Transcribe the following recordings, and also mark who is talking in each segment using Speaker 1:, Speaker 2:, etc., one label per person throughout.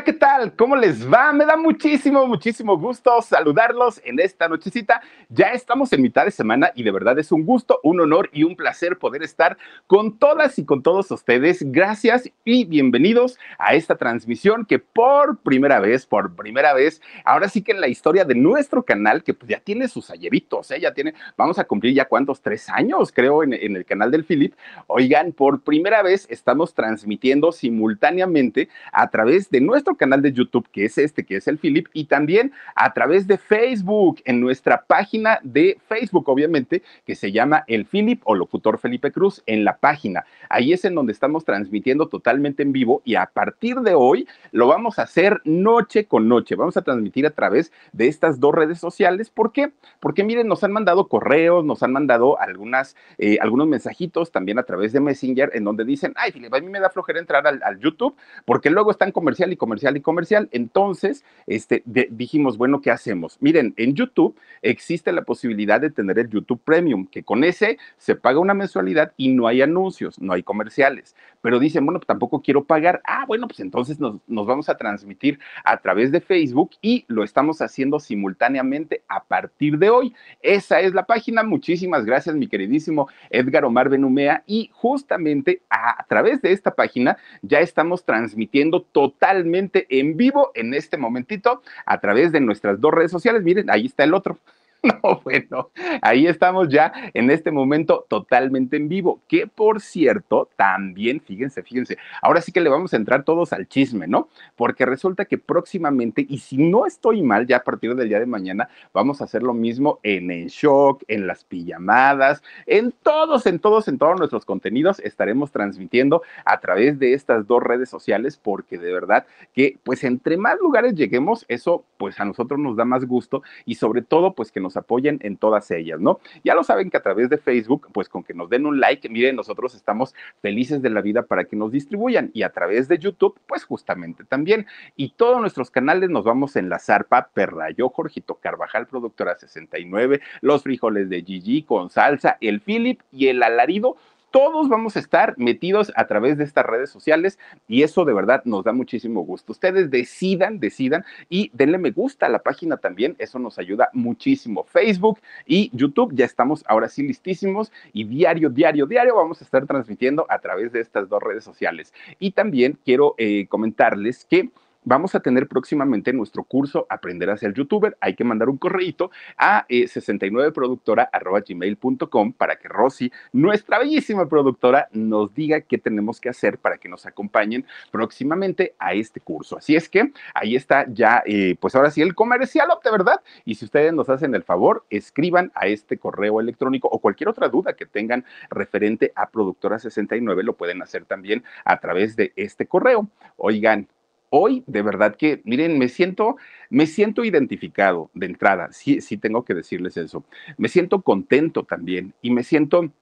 Speaker 1: que está ¿Cómo les va? Me da muchísimo, muchísimo gusto saludarlos en esta nochecita. Ya estamos en mitad de semana y de verdad es un gusto, un honor y un placer poder estar con todas y con todos ustedes. Gracias y bienvenidos a esta transmisión que por primera vez, por primera vez, ahora sí que en la historia de nuestro canal, que pues ya tiene sus ayeritos, ¿eh? ya tiene, vamos a cumplir ya cuántos, tres años creo en, en el canal del Philip. Oigan, por primera vez estamos transmitiendo simultáneamente a través de nuestro canal de YouTube, que es este, que es el Philip, y también a través de Facebook, en nuestra página de Facebook, obviamente, que se llama El Philip o Locutor Felipe Cruz, en la página. Ahí es en donde estamos transmitiendo totalmente en vivo y a partir de hoy lo vamos a hacer noche con noche. Vamos a transmitir a través de estas dos redes sociales. ¿Por qué? Porque miren, nos han mandado correos, nos han mandado algunas, eh, algunos mensajitos también a través de Messenger en donde dicen, ay, Philip, a mí me da flojera entrar al, al YouTube porque luego están comercial y comercial y comercial entonces, este, dijimos, bueno, ¿qué hacemos? Miren, en YouTube existe la posibilidad de tener el YouTube Premium, que con ese se paga una mensualidad y no hay anuncios, no hay comerciales. Pero dicen, bueno, pues, tampoco quiero pagar. Ah, bueno, pues entonces nos, vamos a transmitir a través de Facebook y lo estamos haciendo simultáneamente a partir de hoy. Esa es la página. Muchísimas gracias, mi queridísimo Edgar Omar Benumea. Y justamente a, a través de esta página ya estamos transmitiendo totalmente en en vivo en este momentito a través de nuestras dos redes sociales. Miren, ahí está el otro. No, bueno, ahí estamos ya en este momento totalmente en vivo, que por cierto, también, fíjense, fíjense, ahora sí que le vamos a entrar todos al chisme, ¿no? Porque resulta que próximamente, y si no estoy mal, ya a partir del día de mañana, vamos a hacer lo mismo en En Shock, en las pijamadas, en todos, en todos, en todos nuestros contenidos estaremos transmitiendo a través de estas dos redes sociales, porque de verdad que, pues, entre más lugares lleguemos, eso, pues, a nosotros nos da más gusto y sobre todo, pues, que nos apoyen en todas ellas, ¿no? Ya lo saben que a través de Facebook, pues con que nos den un like, miren, nosotros estamos felices de la vida para que nos distribuyan y a través de YouTube, pues justamente también. Y todos nuestros canales nos vamos en la zarpa, perrayo, Jorgito Carvajal, productora 69, Los Frijoles de Gigi con salsa, el Philip y el alarido todos vamos a estar metidos a través de estas redes sociales y eso de verdad nos da muchísimo gusto. Ustedes decidan, decidan y denle me gusta a la página también, eso nos ayuda muchísimo. Facebook y YouTube ya estamos ahora sí listísimos y diario, diario, diario vamos a estar transmitiendo a través de estas dos redes sociales. Y también quiero eh, comentarles que vamos a tener próximamente nuestro curso Aprender a ser youtuber. Hay que mandar un correíto a 69productora.gmail.com eh, para que Rosy, nuestra bellísima productora, nos diga qué tenemos que hacer para que nos acompañen próximamente a este curso. Así es que ahí está ya, eh, pues ahora sí, el comercial, de verdad. Y si ustedes nos hacen el favor, escriban a este correo electrónico o cualquier otra duda que tengan referente a Productora 69, lo pueden hacer también a través de este correo. Oigan, hoy de verdad que, miren, me siento, me siento identificado de entrada, sí, sí tengo que decirles eso. Me siento contento también y me siento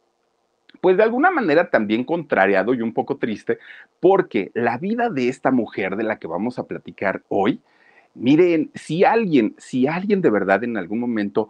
Speaker 1: pues de alguna manera también contrariado y un poco triste, porque la vida de esta mujer de la que vamos a platicar hoy, miren, si alguien, si alguien de verdad en algún momento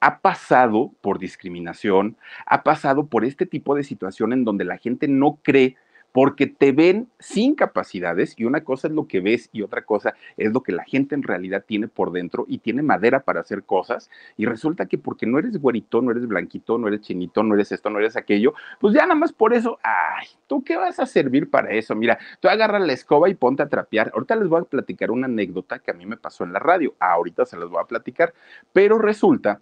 Speaker 1: ha pasado por discriminación, ha pasado por este tipo de situación en donde la gente no cree porque te ven sin capacidades y una cosa es lo que ves y otra cosa es lo que la gente en realidad tiene por dentro y tiene madera para hacer cosas y resulta que porque no eres güerito, no eres blanquito, no eres chinito, no eres esto, no eres aquello, pues ya nada más por eso, ay, ¿tú qué vas a servir para eso? Mira, tú agarra la escoba y ponte a trapear. Ahorita les voy a platicar una anécdota que a mí me pasó en la radio, ahorita se las voy a platicar, pero resulta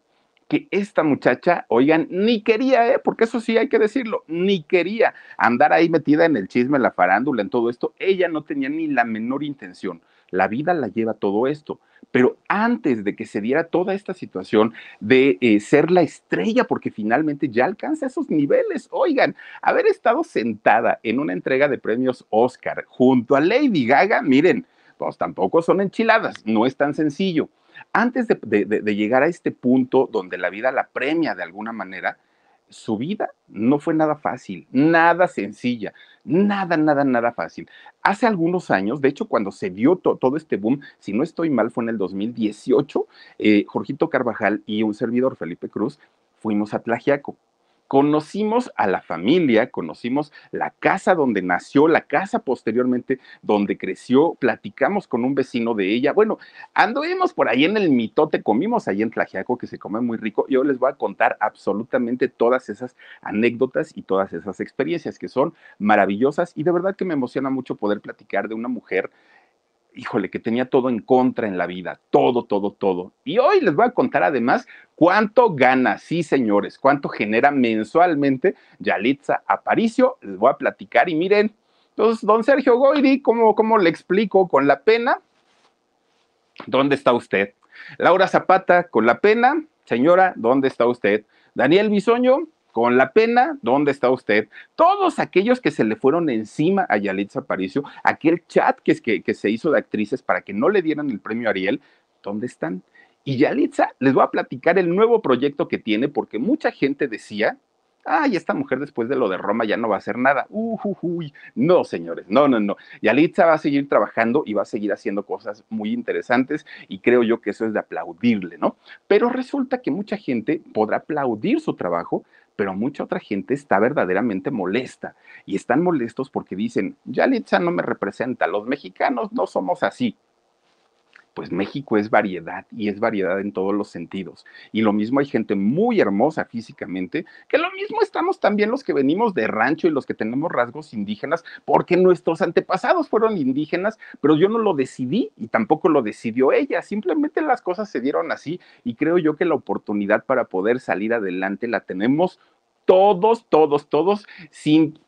Speaker 1: que esta muchacha, oigan, ni quería, ¿eh? porque eso sí hay que decirlo, ni quería andar ahí metida en el chisme, en la farándula, en todo esto. Ella no tenía ni la menor intención. La vida la lleva todo esto. Pero antes de que se diera toda esta situación de eh, ser la estrella, porque finalmente ya alcanza esos niveles, oigan, haber estado sentada en una entrega de premios Oscar junto a Lady Gaga, miren, pues tampoco son enchiladas, no es tan sencillo antes de, llegar a este punto donde la vida la premia de alguna manera, su vida no fue nada fácil, nada sencilla, nada, nada, nada fácil. Hace algunos años, de hecho, cuando se vio todo este boom, si no estoy mal, fue en el 2018, eh, Jorgito Carvajal y un servidor, Felipe Cruz, fuimos a Tlajiaco conocimos a la familia, conocimos la casa donde nació, la casa posteriormente donde creció, platicamos con un vecino de ella. Bueno, anduvimos por ahí en el mitote, comimos ahí en Tlajiaco, que se come muy rico. Yo les voy a contar absolutamente todas esas anécdotas y todas esas experiencias que son maravillosas y de verdad que me emociona mucho poder platicar de una mujer híjole, que tenía todo en contra en la vida, todo, todo, todo. Y hoy les voy a contar además cuánto gana, sí señores, cuánto genera mensualmente Yalitza Aparicio, les voy a platicar y miren, entonces, don Sergio Goidi? ¿cómo, cómo le explico con la pena? ¿Dónde está usted? Laura Zapata, con la pena, señora, ¿dónde está usted? Daniel Bisoño, con la pena, ¿dónde está usted? Todos aquellos que se le fueron encima a Yalitza Aparicio, aquel chat que, que, que se hizo de actrices para que no le dieran el premio Ariel, ¿dónde están? Y Yalitza les voy a platicar el nuevo proyecto que tiene, porque mucha gente decía, ay, esta mujer después de lo de Roma ya no va a hacer nada. Uh, uy, No, señores, no, no, no. Yalitza va a seguir trabajando y va a seguir haciendo cosas muy interesantes y creo yo que eso es de aplaudirle, ¿no? Pero resulta que mucha gente podrá aplaudir su trabajo, pero mucha otra gente está verdaderamente molesta y están molestos porque dicen, «Ya Yalitza no me representa, los mexicanos no somos así pues México es variedad y es variedad en todos los sentidos. Y lo mismo hay gente muy hermosa físicamente, que lo mismo estamos también los que venimos de rancho y los que tenemos rasgos indígenas, porque nuestros antepasados fueron indígenas, pero yo no lo decidí y tampoco lo decidió ella, simplemente las cosas se dieron así y creo yo que la oportunidad para poder salir adelante la tenemos todos, todos, todos, sin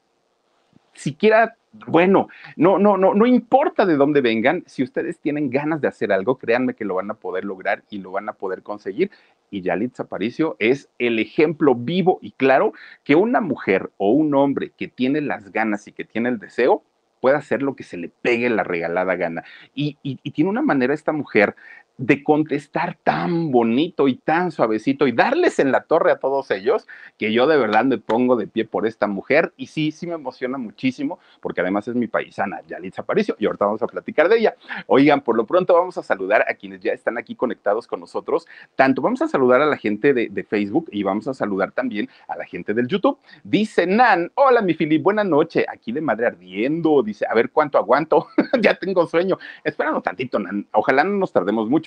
Speaker 1: siquiera, bueno, no, no, no, no importa de dónde vengan, si ustedes tienen ganas de hacer algo, créanme que lo van a poder lograr y lo van a poder conseguir. Y Yalitza Aparicio es el ejemplo vivo y claro que una mujer o un hombre que tiene las ganas y que tiene el deseo, puede hacer lo que se le pegue la regalada gana. y, y, tiene una manera esta mujer de contestar tan bonito y tan suavecito y darles en la torre a todos ellos, que yo de verdad me pongo de pie por esta mujer y sí, sí me emociona muchísimo, porque además es mi paisana, Yalitza Aparicio, y ahorita vamos a platicar de ella. Oigan, por lo pronto vamos a saludar a quienes ya están aquí conectados con nosotros, tanto vamos a saludar a la gente de, Facebook y vamos a saludar también a la gente del YouTube. Dice Nan, hola mi Filip, buena noche, aquí de madre ardiendo, dice, a ver cuánto aguanto, ya tengo sueño, espéranos tantito Nan, ojalá no nos tardemos mucho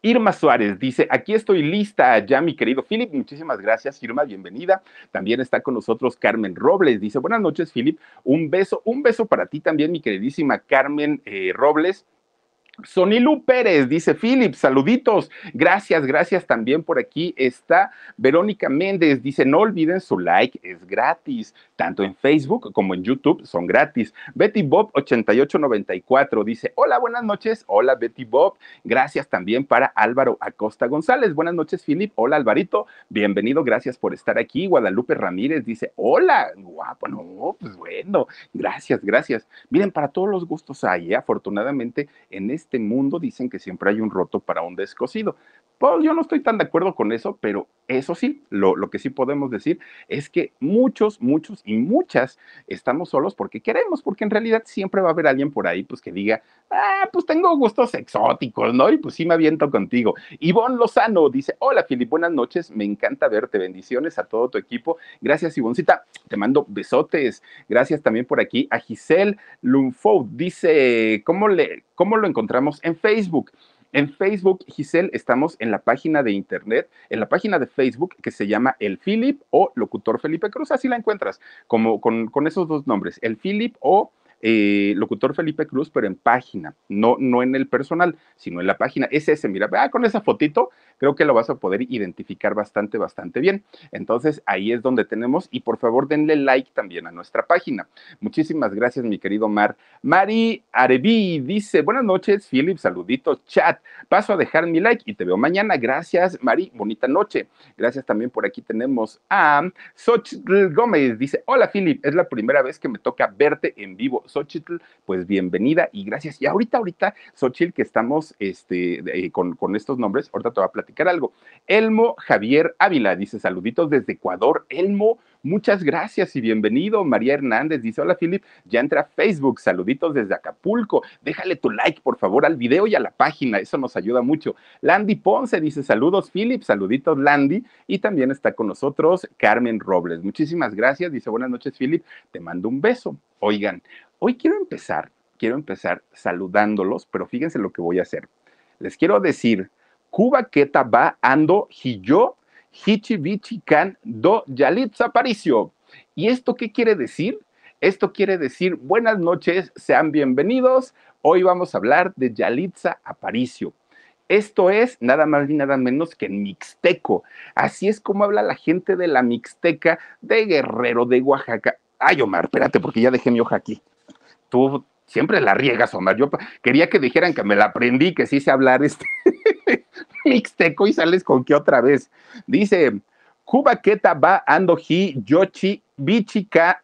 Speaker 1: Irma Suárez dice, aquí estoy lista ya, mi querido Philip. Muchísimas gracias, Irma, bienvenida. También está con nosotros Carmen Robles. Dice, buenas noches, Philip. Un beso, un beso para ti también, mi queridísima Carmen eh, Robles. Sonilu Pérez dice, Philip, saluditos. Gracias, gracias también por aquí está Verónica Méndez. Dice, no olviden su like, es gratis. Tanto en Facebook como en YouTube son gratis. Betty Bob 8894 dice, hola, buenas noches. Hola, Betty Bob. Gracias también para Álvaro Acosta González. Buenas noches, Philip. Hola, Alvarito. Bienvenido, gracias por estar aquí. Guadalupe Ramírez dice, hola, guapo. No, pues bueno, gracias, gracias. Miren, para todos los gustos hay, ¿eh? afortunadamente en este este mundo dicen que siempre hay un roto para un descosido. Pues yo no estoy tan de acuerdo con eso, pero eso sí, lo, lo, que sí podemos decir es que muchos, muchos y muchas estamos solos porque queremos, porque en realidad siempre va a haber alguien por ahí pues que diga, ah, pues tengo gustos exóticos, ¿no? Y pues sí me aviento contigo. Ivonne Lozano dice, hola Filip, buenas noches, me encanta verte, bendiciones a todo tu equipo. Gracias Ivoncita, te mando besotes. Gracias también por aquí a Giselle Lunfou dice, ¿cómo, le, ¿cómo lo encontramos en Facebook? En Facebook, Giselle, estamos en la página de internet, en la página de Facebook que se llama El Philip o Locutor Felipe Cruz, así la encuentras, como con, con esos dos nombres, El Philip o eh, locutor Felipe Cruz, pero en página, no, no en el personal, sino en la página. Es ese, mira, ah, con esa fotito creo que lo vas a poder identificar bastante, bastante bien. Entonces ahí es donde tenemos y por favor denle like también a nuestra página. Muchísimas gracias, mi querido Mar. Mari Arevi dice, buenas noches, Philip, saludito chat. Paso a dejar mi like y te veo mañana. Gracias, Mari, bonita noche. Gracias también por aquí tenemos a Soch Gómez, dice, hola, Philip, es la primera vez que me toca verte en vivo Xochitl, pues bienvenida y gracias. Y ahorita, ahorita, Xochitl, que estamos este, eh, con, con, estos nombres, ahorita te voy a platicar algo. Elmo Javier Ávila dice saluditos desde Ecuador. Elmo, Muchas gracias y bienvenido. María Hernández dice, hola Philip, ya entra a Facebook, saluditos desde Acapulco. Déjale tu like, por favor, al video y a la página, eso nos ayuda mucho. Landy Ponce dice, saludos Philip, saluditos Landy. Y también está con nosotros Carmen Robles. Muchísimas gracias, dice, buenas noches Philip, te mando un beso. Oigan, hoy quiero empezar, quiero empezar saludándolos, pero fíjense lo que voy a hacer. Les quiero decir, Cuba Queta va ando y yo Hichivichican do Yalitza Aparicio. ¿Y esto qué quiere decir? Esto quiere decir buenas noches, sean bienvenidos. Hoy vamos a hablar de Yalitza Aparicio. Esto es nada más ni nada menos que mixteco. Así es como habla la gente de la mixteca, de Guerrero, de Oaxaca. Ay, Omar, espérate, porque ya dejé mi hoja aquí. Tú siempre la riegas, Omar. Yo quería que dijeran que me la aprendí, que sí sé hablar este. Mixteco y sales con que otra vez. Dice, queta va ando hi yochi bichika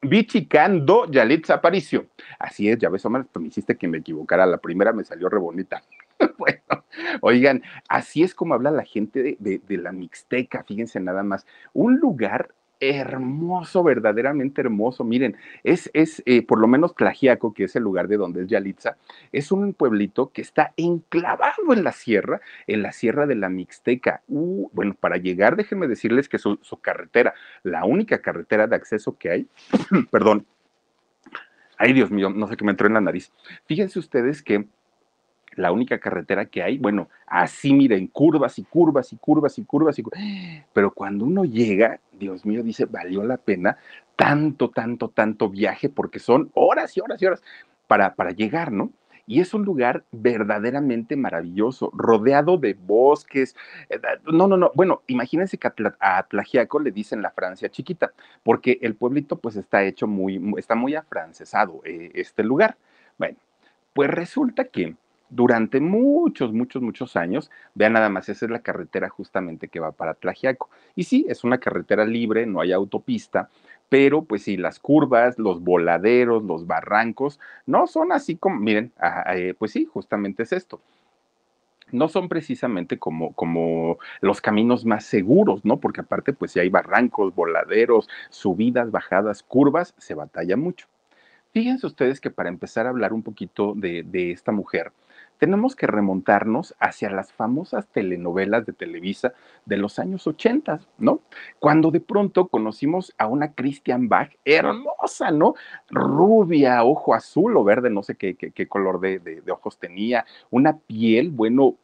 Speaker 1: bichicando Yalitz Aparicio. Así es, ya ves, Omar, pues me hiciste que me equivocara. La primera me salió re bonita. bueno, oigan, así es como habla la gente de la Mixteca, fíjense nada más. Un lugar hermoso, verdaderamente hermoso. Miren, es, es eh, por lo menos Tlajiaco, que es el lugar de donde es Yalitza, es un pueblito que está enclavado en la sierra, en la sierra de la Mixteca. Uh, bueno, para llegar, déjenme decirles que su, su carretera, la única carretera de acceso que hay, perdón, ay Dios mío, no sé qué me entró en la nariz. Fíjense ustedes que la única carretera que hay, bueno, así miren, curvas y curvas y curvas y curvas y curvas. Pero cuando uno llega, Dios mío, dice, valió la pena tanto, tanto, tanto viaje, porque son horas y horas y horas para, para llegar, ¿no? Y es un lugar verdaderamente maravilloso, rodeado de bosques. Eh, no, no, no. Bueno, imagínense que a Atlagiaco le dicen la Francia chiquita, porque el pueblito pues está hecho muy, está muy afrancesado eh, este lugar. Bueno, pues resulta que durante muchos, muchos, muchos años. Vean nada más, esa es la carretera justamente que va para Tlajiaco. Y sí, es una carretera libre, no hay autopista, pero pues sí, las curvas, los voladeros, los barrancos, no son así como, miren, ah, ah, eh, pues sí, justamente es esto no son precisamente como, como, los caminos más seguros, ¿no? Porque aparte, pues si hay barrancos, voladeros, subidas, bajadas, curvas, se batalla mucho. Fíjense ustedes que para empezar a hablar un poquito de esta mujer, tenemos que remontarnos hacia las famosas telenovelas de Televisa de los años 80, ¿no? Cuando de pronto conocimos a una Christian Bach hermosa, ¿no? Rubia, ojo azul o verde, no sé qué, qué, color de, de ojos tenía, una piel, bueno,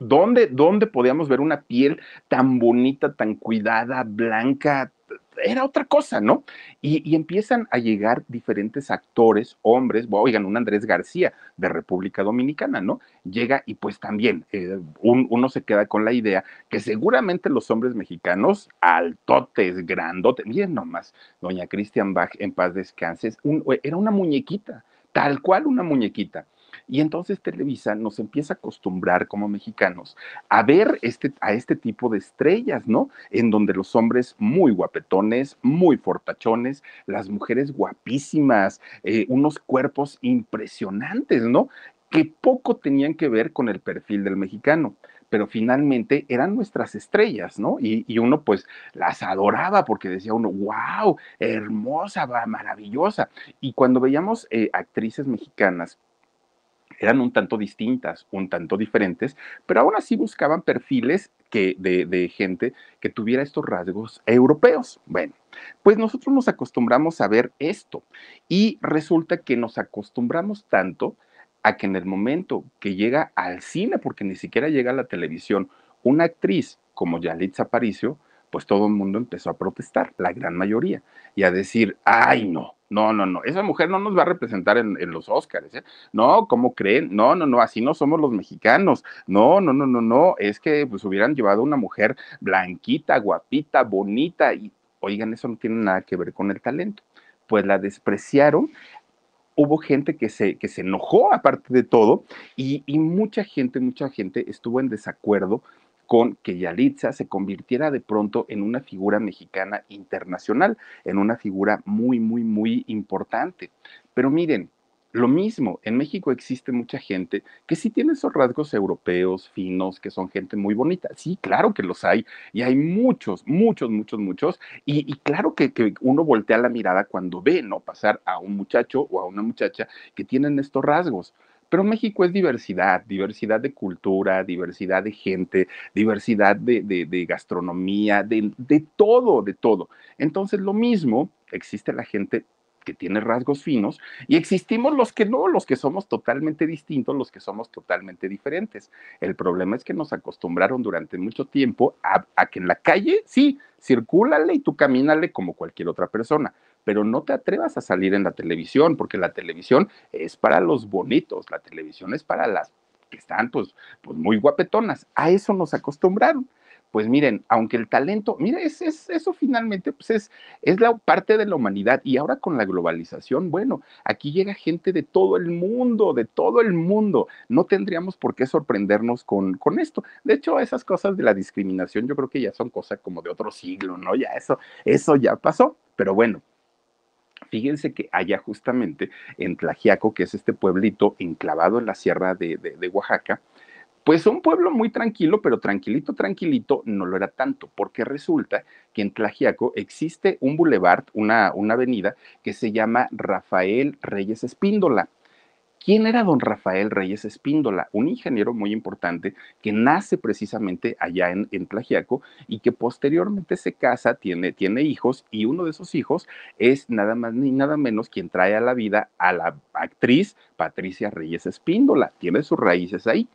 Speaker 1: ¿Dónde, ¿Dónde podíamos ver una piel tan bonita, tan cuidada, blanca, era otra cosa, ¿no? Y, empiezan a llegar diferentes actores, hombres, oigan, un Andrés García de República Dominicana, ¿no? Llega y pues también eh, uno se queda con la idea que seguramente los hombres mexicanos, altotes, grandotes, miren nomás, doña Christian Bach en paz descanses, eh, era una muñequita, tal cual una muñequita. Y entonces Televisa nos empieza a acostumbrar como mexicanos a ver este, a este tipo de estrellas, ¿no? En donde los hombres muy guapetones, muy fortachones, las mujeres guapísimas, eh, unos cuerpos impresionantes, ¿no? Que poco tenían que ver con el perfil del mexicano pero finalmente eran nuestras estrellas, ¿no? Y, uno pues las adoraba porque decía uno, wow, hermosa, maravillosa. Y cuando veíamos eh, actrices mexicanas eran un tanto distintas, un tanto diferentes, pero aún así buscaban perfiles que, de, de gente que tuviera estos rasgos europeos. Bueno, pues nosotros nos acostumbramos a ver esto y resulta que nos acostumbramos tanto a que en el momento que llega al cine, porque ni siquiera llega a la televisión, una actriz como Yalitza Aparicio, pues todo el mundo empezó a protestar, la gran mayoría, y a decir, ay no, no, no, no, esa mujer no nos va a representar en, los Óscares, ¿eh? no, ¿cómo creen? No, no, no, así no somos los mexicanos, no, no, no, no, no, es que pues hubieran llevado una mujer blanquita, guapita, bonita, y oigan, eso no tiene nada que ver con el talento, pues la despreciaron hubo gente que se, que se enojó aparte de todo y, y, mucha gente, mucha gente estuvo en desacuerdo con que Yalitza se convirtiera de pronto en una figura mexicana internacional, en una figura muy, muy, muy importante. Pero miren, lo mismo, en México existe mucha gente que sí tiene esos rasgos europeos, finos, que son gente muy bonita. Sí, claro que los hay, y hay muchos, muchos, muchos, muchos. Y, claro que, que, uno voltea la mirada cuando ve, ¿no? Pasar a un muchacho o a una muchacha que tienen estos rasgos. Pero México es diversidad, diversidad de cultura, diversidad de gente, diversidad de, gastronomía, de, todo, de todo. Entonces, lo mismo, existe la gente que tiene rasgos finos y existimos los que no, los que somos totalmente distintos, los que somos totalmente diferentes. El problema es que nos acostumbraron durante mucho tiempo a, a que en la calle, sí, circúlale y tú camínale como cualquier otra persona, pero no te atrevas a salir en la televisión, porque la televisión es para los bonitos, la televisión es para las que están pues, pues muy guapetonas. A eso nos acostumbraron. Pues miren, aunque el talento, mire, es, eso finalmente pues es, es la parte de la humanidad. Y ahora con la globalización, bueno, aquí llega gente de todo el mundo, de todo el mundo. No tendríamos por qué sorprendernos con, con esto. De hecho, esas cosas de la discriminación yo creo que ya son cosas como de otro siglo, ¿no? Ya eso, eso ya pasó. Pero bueno, Fíjense que allá justamente en Tlajiaco, que es este pueblito enclavado en la sierra de, Oaxaca, pues un pueblo muy tranquilo, pero tranquilito, tranquilito, no lo era tanto, porque resulta que en Tlajiaco existe un bulevar, una, una avenida que se llama Rafael Reyes Espíndola. ¿Quién era don Rafael Reyes Espíndola? Un ingeniero muy importante que nace precisamente allá en, en y que posteriormente se casa, tiene, tiene, hijos y uno de esos hijos es nada más ni nada menos quien trae a la vida a la actriz Patricia Reyes Espíndola. Tiene sus raíces ahí.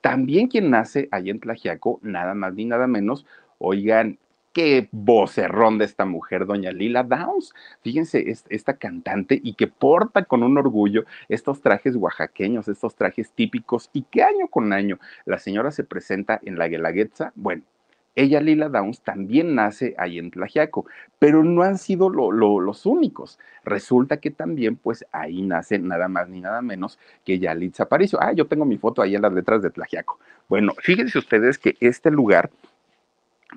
Speaker 1: También quien nace allá en Plagiaco, nada más ni nada menos, oigan, qué vocerrón de esta mujer, doña Lila Downs. Fíjense, esta cantante y que porta con un orgullo estos trajes oaxaqueños, estos trajes típicos y que año con año la señora se presenta en la Guelaguetza. Bueno, ella, Lila Downs, también nace ahí en Tlajiaco, pero no han sido los únicos. Resulta que también, pues ahí nace nada más ni nada menos que Yalitza Aparicio. Ah, yo tengo mi foto ahí en las letras de Tlajiaco. Bueno, fíjense ustedes que este lugar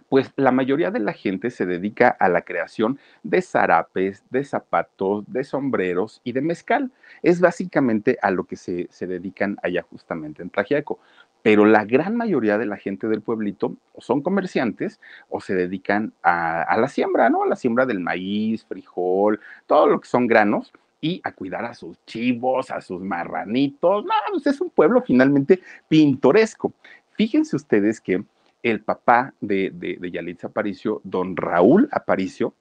Speaker 1: pues la mayoría de la gente se dedica a la creación de zarapes, de zapatos, de sombreros y de mezcal. Es básicamente a lo que se, dedican allá justamente en Tlajiaco. Pero la gran mayoría de la gente del pueblito son comerciantes o se dedican a, la siembra, ¿no? A la siembra del maíz, frijol, todo lo que son granos y a cuidar a sus chivos, a sus marranitos. Pues, es un pueblo finalmente pintoresco. Fíjense ustedes que el papá de, de, Aparicio, don Raúl Aparicio,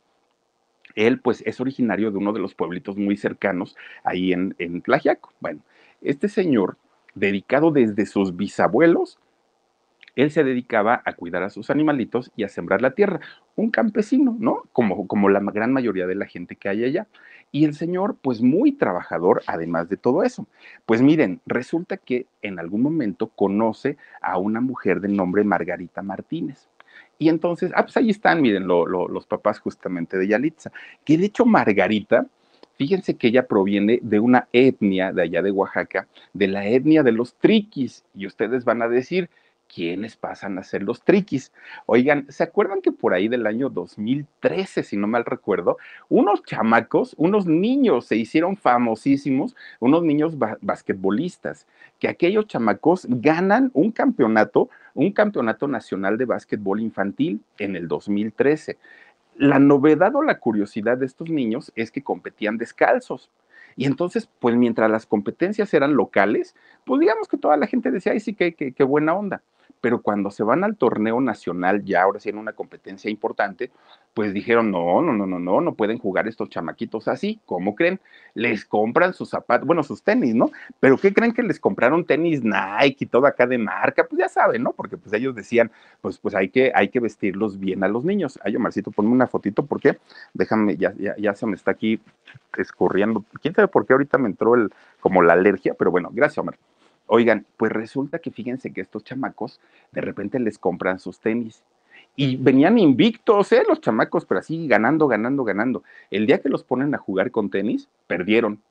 Speaker 1: él pues es originario de uno de los pueblitos muy cercanos ahí en, en Bueno, este señor, dedicado desde sus bisabuelos él se dedicaba a cuidar a sus animalitos y a sembrar la tierra. Un campesino, ¿no? Como, como la gran mayoría de la gente que hay allá. Y el señor, pues muy trabajador, además de todo eso. Pues miren, resulta que en algún momento conoce a una mujer del nombre Margarita Martínez. Y entonces, ah, pues ahí están, miren, los papás justamente de Yalitza, que de hecho Margarita, fíjense que ella proviene de una etnia de allá de Oaxaca, de la etnia de los triquis, y ustedes van a decir, quienes pasan a ser los triquis. Oigan, ¿se acuerdan que por ahí del año 2013, si no mal recuerdo, unos chamacos, unos niños se hicieron famosísimos, unos niños basquetbolistas, que aquellos chamacos ganan un campeonato, un campeonato nacional de básquetbol infantil en el 2013. La novedad o la curiosidad de estos niños es que competían descalzos. Y entonces, pues mientras las competencias eran locales, pues digamos que toda la gente decía, ay, sí, que qué buena onda pero cuando se van al torneo nacional, ya ahora sí en una competencia importante, pues dijeron, no, no, no, no, no, no pueden jugar estos chamaquitos así, ¿cómo creen? Les compran sus zapatos, bueno, sus tenis, ¿no? Pero ¿qué creen que les compraron tenis Nike y todo acá de marca? Pues ya saben, ¿no? Porque pues ellos decían, pues, pues hay que, hay que vestirlos bien a los niños. Ay, Omarcito, ponme una fotito, porque déjame, ya, ya, ya se me está aquí escurriendo. ¿Quién sabe por qué ahorita me entró el, como la alergia? Pero bueno, gracias, Omar. Oigan, pues resulta que fíjense que estos chamacos de repente les compran sus tenis y venían invictos, ¿eh? Los chamacos, pero así ganando, ganando, ganando. El día que los ponen a jugar con tenis, perdieron.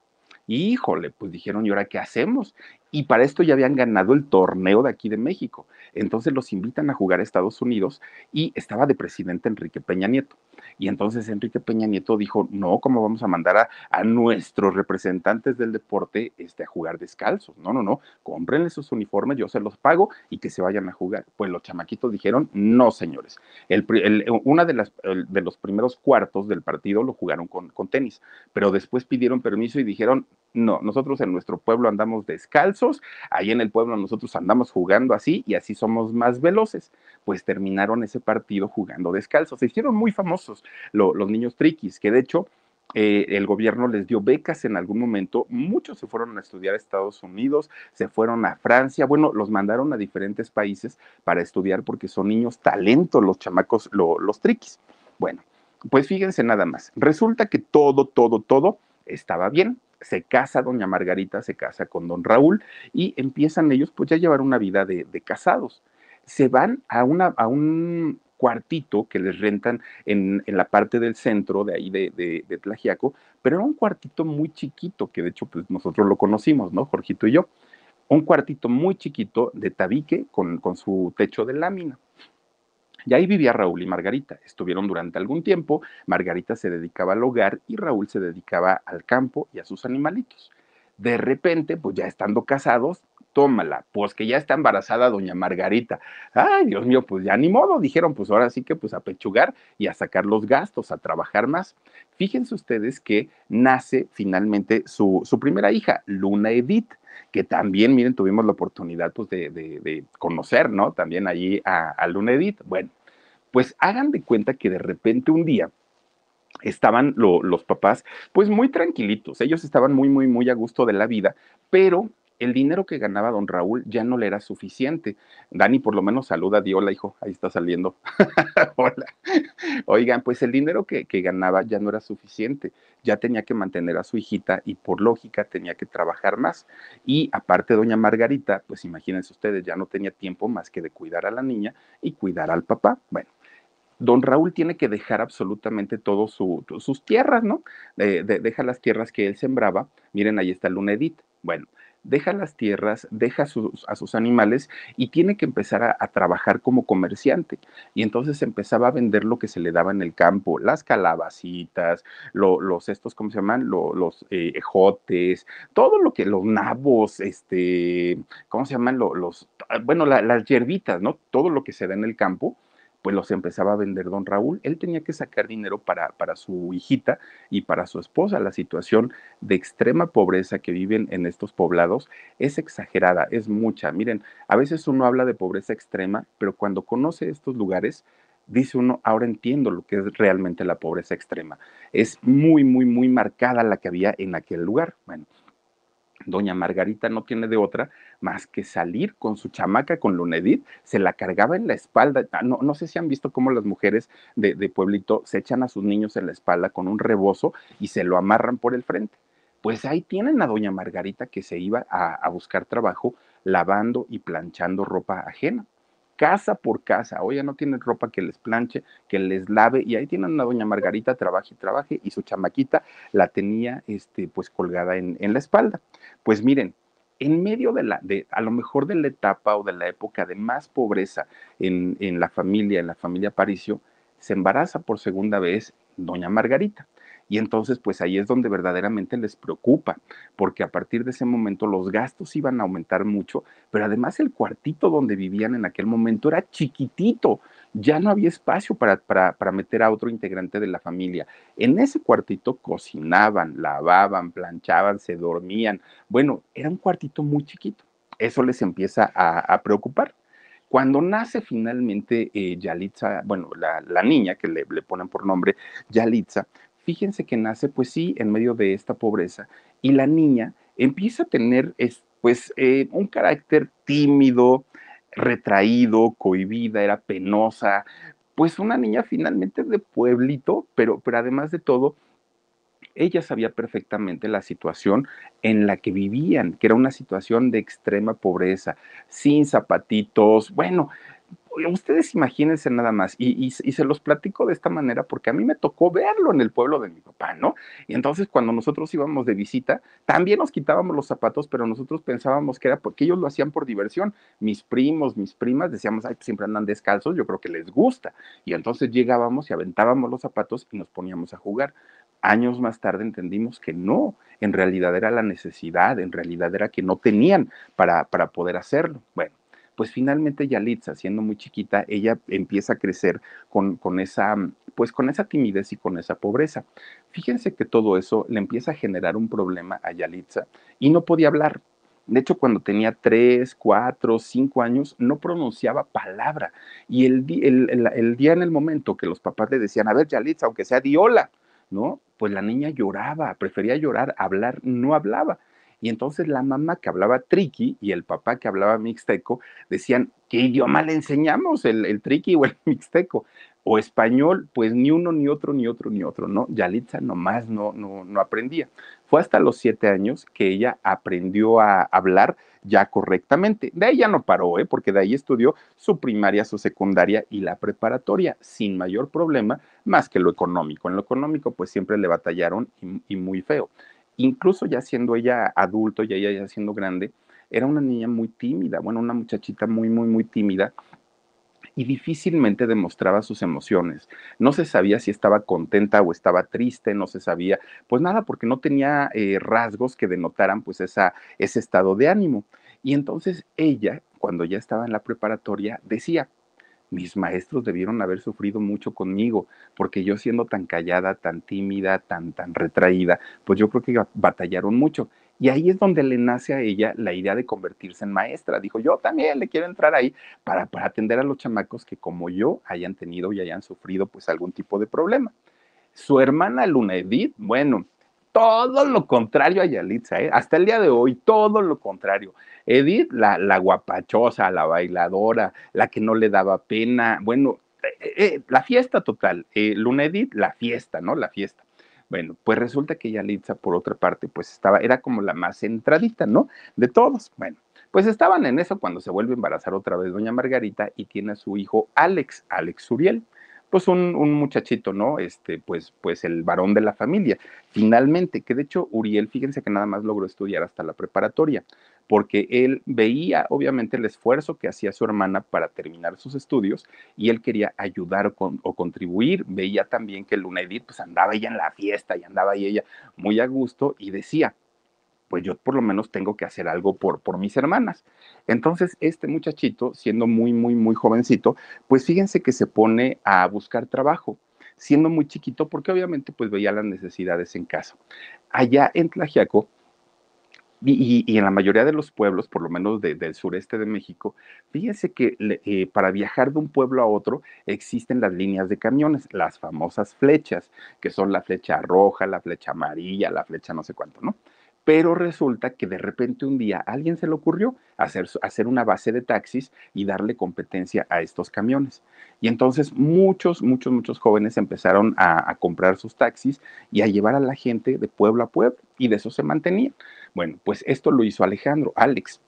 Speaker 1: Híjole, pues dijeron, ¿y ahora qué hacemos? y para esto ya habían ganado el torneo de aquí de México. Entonces los invitan a jugar a Estados Unidos y estaba de presidente Enrique Peña Nieto. Y entonces Enrique Peña Nieto dijo, no, ¿cómo vamos a mandar a, nuestros representantes del deporte este, a jugar descalzos? No, no, no, cómprenle sus uniformes, yo se los pago y que se vayan a jugar. Pues los chamaquitos dijeron, no, señores. El, eh, una de, las, de los primeros cuartos del partido lo jugaron con, con tenis, pero después pidieron permiso y dijeron, no, nosotros en nuestro pueblo andamos descalzos ahí en el pueblo nosotros andamos jugando así y así somos más veloces. Pues terminaron ese partido jugando descalzos. Se hicieron muy famosos los niños triquis, que de hecho eh, el gobierno les dio becas en algún momento, muchos se fueron a estudiar a Estados Unidos, se fueron a Francia, bueno, los mandaron a diferentes países para estudiar porque son niños talentos los chamacos, los triquis. Bueno, pues fíjense nada más, resulta que todo, todo, todo estaba bien, se casa doña Margarita, se casa con don Raúl y empiezan ellos pues ya a llevar una vida de, casados. Se van a, una, a un cuartito que les rentan en, en, la parte del centro de ahí de, de, de, pero era un cuartito muy chiquito, que de hecho pues nosotros lo conocimos, ¿no? Jorgito y yo. Un cuartito muy chiquito de tabique con, con su techo de lámina. Y ahí vivía Raúl y Margarita. Estuvieron durante algún tiempo. Margarita se dedicaba al hogar y Raúl se dedicaba al campo y a sus animalitos. De repente, pues ya estando casados, tómala, pues que ya está embarazada doña Margarita. Ay, Dios mío, pues ya ni modo, dijeron, pues ahora sí que pues a pechugar y a sacar los gastos, a trabajar más. Fíjense ustedes que nace finalmente su, primera hija, Luna Edith que también, miren, tuvimos la oportunidad pues, de, conocer, ¿no? También allí a, Luna Edith. Bueno, pues hagan de cuenta que de repente un día estaban los papás pues muy tranquilitos, ellos estaban muy, muy, muy a gusto de la vida, pero el dinero que ganaba don Raúl ya no le era suficiente. Dani por lo menos saluda, di hola hijo, ahí está saliendo. hola. Oigan, pues el dinero que, ganaba ya no era suficiente, ya tenía que mantener a su hijita y por lógica tenía que trabajar más. Y aparte doña Margarita, pues imagínense ustedes, ya no tenía tiempo más que de cuidar a la niña y cuidar al papá. Bueno. Don Raúl tiene que dejar absolutamente todas sus tierras, ¿no? Eh, deja las tierras que él sembraba. Miren, ahí está Luna Lunedit. Bueno, deja las tierras, deja sus, a sus animales y tiene que empezar a, trabajar como comerciante. Y entonces empezaba a vender lo que se le daba en el campo, las calabacitas, los estos, ¿cómo se llaman? los eh, ejotes, todo lo que, los nabos, este, ¿cómo se llaman? los, ah, bueno, las hierbitas, ¿no? Todo lo que se da en el campo pues los empezaba a vender don Raúl. Él tenía que sacar dinero para, para su hijita y para su esposa. La situación de extrema pobreza que viven en estos poblados es exagerada, es mucha. Miren, a veces uno habla de pobreza extrema, pero cuando conoce estos lugares, dice uno, ahora entiendo lo que es realmente la pobreza extrema. Es muy, muy, muy marcada la que había en aquel lugar. Bueno, Doña Margarita no tiene de otra más que salir con su chamaca, con Lunedit, se la cargaba en la espalda. Ah, no, no sé si han visto cómo las mujeres de, pueblito se echan a sus niños en la espalda con un rebozo y se lo amarran por el frente. Pues ahí tienen a Doña Margarita que se iba a buscar trabajo lavando y planchando ropa ajena casa por casa. Oye, no tienen ropa que les planche, que les lave. Y ahí tienen a doña Margarita, trabaje, trabaje, y su chamaquita la tenía este, pues colgada en, en la espalda. Pues miren, en medio de la, de, a lo mejor de la etapa o de la época de más pobreza en, en la familia, en la familia Paricio, se embaraza por segunda vez doña Margarita. Y entonces, pues ahí es donde verdaderamente les preocupa, porque a partir de ese momento los gastos iban a aumentar mucho, pero además el cuartito donde vivían en aquel momento era chiquitito, ya no había espacio para, meter a otro integrante de la familia. En ese cuartito cocinaban, lavaban, planchaban, se dormían. Bueno, era un cuartito muy chiquito. Eso les empieza a, preocupar. Cuando nace finalmente eh, Yalitza, bueno, la, niña que le, le, ponen por nombre Yalitza, fíjense que nace, pues sí, en medio de esta pobreza, y la niña empieza a tener, pues, eh, un carácter tímido, retraído, cohibida, era penosa, pues una niña finalmente de pueblito, pero, pero además de todo, ella sabía perfectamente la situación en la que vivían, que era una situación de extrema pobreza, sin zapatitos, bueno, ustedes imagínense nada más, y, se los platico de esta manera porque a mí me tocó verlo en el pueblo de mi papá, ¿no? Y entonces cuando nosotros íbamos de visita, también nos quitábamos los zapatos, pero nosotros pensábamos que era porque ellos lo hacían por diversión. Mis primos, mis primas, decíamos, ay, pues, siempre andan descalzos, yo creo que les gusta. Y entonces llegábamos y aventábamos los zapatos y nos poníamos a jugar años más tarde entendimos que no, en realidad era la necesidad, en realidad era que no tenían para, para poder hacerlo. Bueno, pues finalmente Yalitza, siendo muy chiquita, ella empieza a crecer con, esa, pues con esa timidez y con esa pobreza. Fíjense que todo eso le empieza a generar un problema a Yalitza y no podía hablar, de hecho, cuando tenía 3, 4, 5 años, no pronunciaba palabra. Y el, día en el momento que los papás le decían, a ver, Yalitza, aunque sea diola, ¿no? Pues la niña lloraba, prefería llorar, hablar, no hablaba. Y entonces la mamá que hablaba triqui y el papá que hablaba mixteco decían, ¿qué idioma le enseñamos? ¿El, el triqui o el mixteco? O español, pues ni uno, ni otro, ni otro, ni otro, ¿no? Yalitza nomás no, no, no aprendía. Fue hasta los siete años que ella aprendió a hablar ya correctamente. De ahí ya no paró, ¿eh? porque de ahí estudió su primaria, su secundaria y la preparatoria sin mayor problema, más que lo económico. En lo económico, pues siempre le batallaron y muy feo incluso ya siendo ella adulto, ya, ya siendo grande, era una niña muy tímida, bueno, una muchachita muy, muy, muy tímida y difícilmente demostraba sus emociones. No se sabía si estaba contenta o estaba triste, no se sabía, pues nada, porque no tenía eh, rasgos que denotaran pues esa, ese estado de ánimo. Y entonces ella, cuando ya estaba en la preparatoria, decía, mis maestros debieron haber sufrido mucho conmigo, porque yo siendo tan callada, tan tímida, tan, tan retraída, pues yo creo que batallaron mucho. Y ahí es donde le nace a ella la idea de convertirse en maestra. Dijo, yo también le quiero entrar ahí para, para atender a los chamacos que como yo hayan tenido y hayan sufrido pues algún tipo de problema. Su hermana Luna Edith, bueno, todo lo contrario a Yalitza, ¿eh? hasta el día de hoy, todo lo contrario. Edith, la, la guapachosa, la bailadora, la que no le daba pena, bueno, eh, eh, eh, la fiesta total, Luna Edith, la fiesta, ¿no? La fiesta. Bueno, pues resulta que Yalitza, por otra parte, pues estaba, era como la más centradita, ¿no? De todos. Bueno, pues estaban en eso cuando se vuelve a embarazar otra vez doña Margarita y tiene a su hijo Alex, Alex Uriel pues un, muchachito, ¿no? Este, pues, pues el varón de la familia. Finalmente, que de hecho Uriel, fíjense que nada más logró estudiar hasta la preparatoria, porque él veía obviamente el esfuerzo que hacía su hermana para terminar sus estudios y él quería ayudar o contribuir. Veía también que Luna Edith, pues andaba ella en la fiesta y andaba ella muy a gusto y decía, pues yo por lo menos tengo que hacer algo por, por mis hermanas. Entonces, este muchachito, siendo muy, muy, muy jovencito, pues fíjense que se pone a buscar trabajo siendo muy chiquito, porque obviamente pues veía las necesidades en casa. Allá en Tlajiaco y, en la mayoría de los pueblos, por lo menos del sureste de México, fíjense que eh, para viajar de un pueblo a otro existen las líneas de camiones, las famosas flechas, que son la flecha roja, la flecha amarilla, la flecha no sé cuánto, ¿no? Pero resulta que de repente un día a alguien se le ocurrió hacer, hacer una base de taxis y darle competencia a estos camiones. Y entonces muchos, muchos, muchos jóvenes empezaron a, comprar sus taxis y a llevar a la gente de pueblo a pueblo y de eso se mantenían. Bueno, pues esto lo hizo Alejandro, Alex,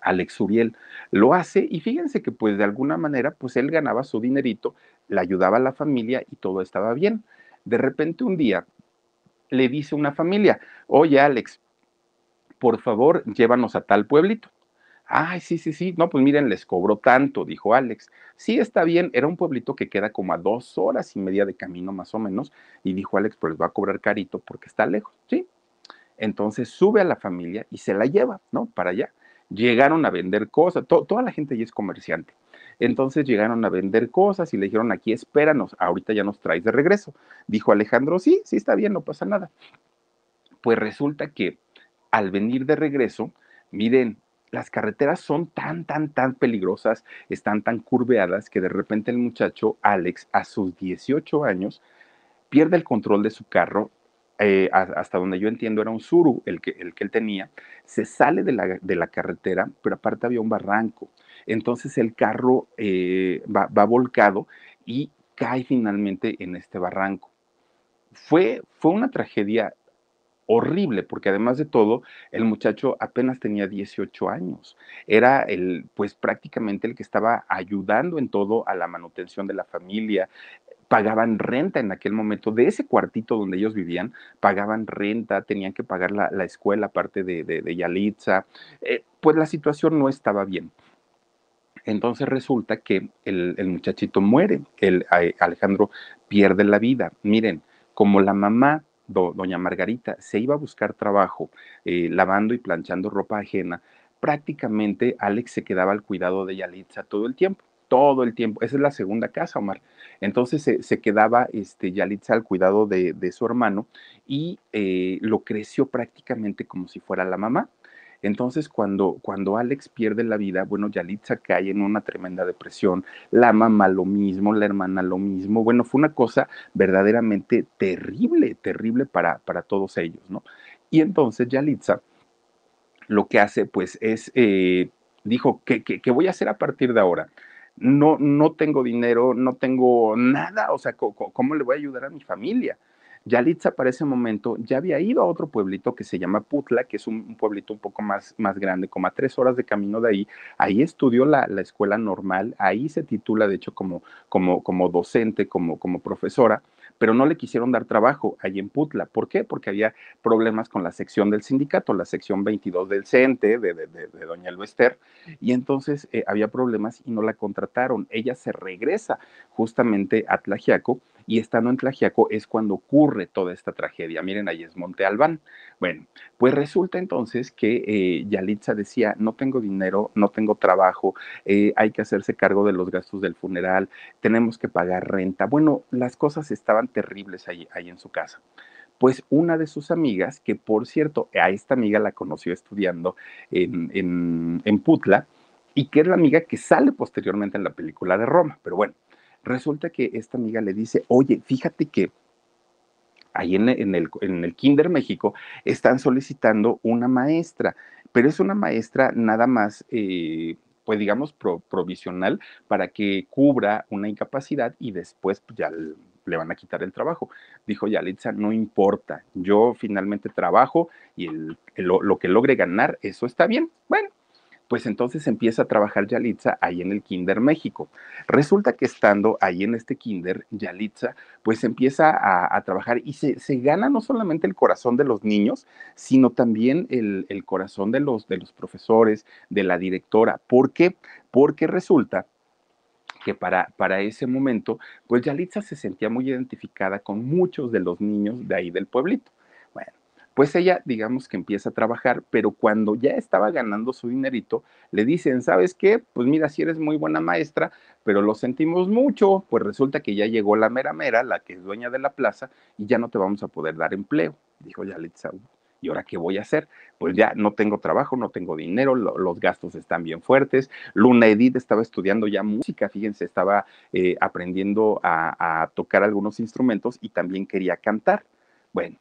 Speaker 1: Alex Uriel. Lo hace y fíjense que pues de alguna manera pues él ganaba su dinerito, le ayudaba a la familia y todo estaba bien. De repente un día le dice una familia, oye Alex, por favor, llévanos a tal pueblito. Ay, sí, sí, sí. No, pues miren, les cobró tanto, dijo Alex. Sí, está bien. Era un pueblito que queda como a dos horas y media de camino más o menos. Y dijo Alex, pues les va a cobrar carito porque está lejos. Sí. Entonces sube a la familia y se la lleva, ¿no? Para allá. Llegaron a vender cosas. toda la gente allí es comerciante. Entonces llegaron a vender cosas y le dijeron, aquí espéranos, ahorita ya nos traes de regreso. Dijo Alejandro, sí, sí está bien, no pasa nada. Pues resulta que al venir de regreso, miren, las carreteras son tan, tan, tan peligrosas, están tan curveadas que de repente el muchacho Alex, a sus 18 años, pierde el control de su carro eh, hasta donde yo entiendo, era un suru el que, el que él tenía, se sale de la, carretera, pero aparte había un barranco. Entonces el carro eh, va, volcado y cae finalmente en este barranco. Fue, fue una tragedia horrible, porque además de todo, el muchacho apenas tenía 18 años. Era el, pues prácticamente el que estaba ayudando en todo a la manutención de la familia, pagaban renta en aquel momento de ese cuartito donde ellos vivían, pagaban renta, tenían que pagar la, escuela, aparte de, de, Yalitza, eh, pues la situación no estaba bien. Entonces resulta que el, muchachito muere, el, eh, Alejandro pierde la vida. Miren, como la mamá doña Margarita se iba a buscar trabajo eh, lavando y planchando ropa ajena, prácticamente Alex se quedaba al cuidado de Yalitza todo el tiempo todo el tiempo. Esa es la segunda casa, Omar. Entonces se, quedaba este, Yalitza al cuidado de, su hermano y eh, lo creció prácticamente como si fuera la mamá. Entonces, cuando, cuando Alex pierde la vida, bueno, Yalitza cae en una tremenda depresión, la mamá lo mismo, la hermana lo mismo. Bueno, fue una cosa verdaderamente terrible, terrible para, para todos ellos, ¿no? Y entonces Yalitza lo que hace, pues, es, eh, dijo, ¿qué, qué voy a hacer a partir de ahora? no, no tengo dinero, no tengo nada, o sea, ¿cómo, ¿cómo, le voy a ayudar a mi familia? Yalitza para ese momento ya había ido a otro pueblito que se llama Putla, que es un, pueblito un poco más, más grande, como a tres horas de camino de ahí. Ahí estudió la, la escuela normal, ahí se titula, de hecho, como, como, como docente, como, como profesora pero no le quisieron dar trabajo ahí en Putla. ¿Por qué? Porque había problemas con la sección del sindicato, la sección 22 del CENTE, de, Doña Luester, y entonces eh, había problemas y no la contrataron. Ella se regresa justamente a Tlajiaco y estando en Tlajiaco es cuando ocurre toda esta tragedia. Miren, ahí es Monte Albán. Bueno, pues resulta entonces que eh, Yalitza decía, no tengo dinero, no tengo trabajo, eh, hay que hacerse cargo de los gastos del funeral, tenemos que pagar renta. Bueno, las cosas estaban terribles ahí, ahí en su casa pues una de sus amigas, que por cierto, a esta amiga la conoció estudiando en, en, en, Putla, y que es la amiga que sale posteriormente en la película de Roma, pero bueno, Resulta que esta amiga le dice, oye, fíjate que ahí en, el, en el Kinder México están solicitando una maestra, pero es una maestra nada más... Eh, pues digamos, provisional para que cubra una incapacidad y después pues, ya le, van a quitar el trabajo. Dijo Yalitza, no importa, yo finalmente trabajo y lo que logre ganar, eso está bien. Bueno, pues entonces empieza a trabajar Yalitza ahí en el Kinder México. Resulta que estando ahí en este Kinder, Yalitza pues empieza a, trabajar y se, gana no solamente el corazón de los niños, sino también el, corazón de los, de los profesores, de la directora. ¿Por qué? Porque resulta que para, para ese momento, pues Yalitza se sentía muy identificada con muchos de los niños de ahí del pueblito. Pues ella, digamos que empieza a trabajar, pero cuando ya estaba ganando su dinerito, le dicen, ¿sabes qué? Pues mira, si eres muy buena maestra, pero lo sentimos mucho, pues resulta que ya llegó la mera mera, la que es dueña de la plaza, y ya no te vamos a poder dar empleo, dijo Yalitza. ¿Y ahora qué voy a hacer? Pues ya no tengo trabajo, no tengo dinero, los gastos están bien fuertes. Luna Edith estaba estudiando ya música, fíjense, estaba eh, aprendiendo a tocar algunos instrumentos y también quería cantar. Bueno,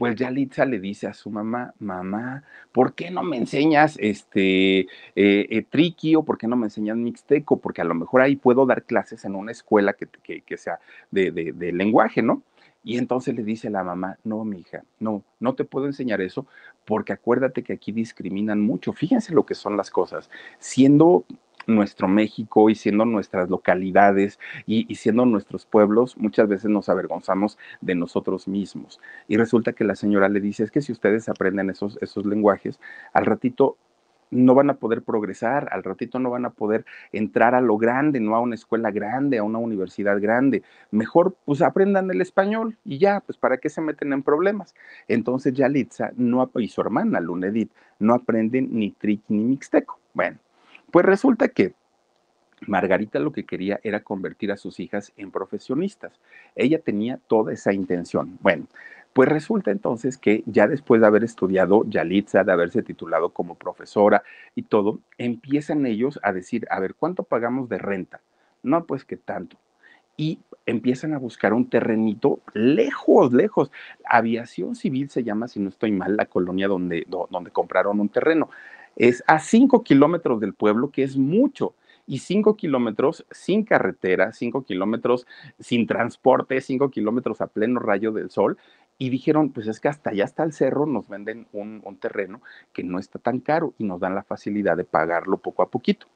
Speaker 1: pues ya le dice a su mamá, mamá, ¿por qué no me enseñas este eh, eh, triqui o por qué no me enseñas mixteco? Porque a lo mejor ahí puedo dar clases en una escuela que, que, sea de, de lenguaje, ¿no? Y entonces le dice la mamá, no, mi hija, no, no te puedo enseñar eso, porque acuérdate que aquí discriminan mucho. Fíjense lo que son las cosas. Siendo nuestro México y siendo nuestras localidades y, siendo nuestros pueblos, muchas veces nos avergonzamos de nosotros mismos. Y resulta que la señora le dice, es que si ustedes aprenden esos, esos lenguajes, al ratito no van a poder progresar, al ratito no van a poder entrar a lo grande, no a una escuela grande, a una universidad grande. Mejor pues aprendan el español y ya, pues para qué se meten en problemas. Entonces Yalitza no, y su hermana Lunedit no aprenden ni triqui ni mixteco. Bueno, pues resulta que Margarita lo que quería era convertir a sus hijas en profesionistas. Ella tenía toda esa intención. Bueno, pues resulta entonces que ya después de haber estudiado Yalitza, de haberse titulado como profesora y todo, empiezan ellos a decir, a ver, ¿cuánto pagamos de renta? No, pues que tanto. Y empiezan a buscar un terrenito lejos, lejos. Aviación Civil se llama, si no estoy mal, la colonia donde, donde compraron un terreno es a 5 kilómetros del pueblo, que es mucho. Y cinco kilómetros sin carretera, cinco kilómetros sin transporte, cinco kilómetros a pleno rayo del sol. Y dijeron, pues es que hasta allá está el cerro, nos venden un, un terreno que no está tan caro y nos dan la facilidad de pagarlo poco a poquito.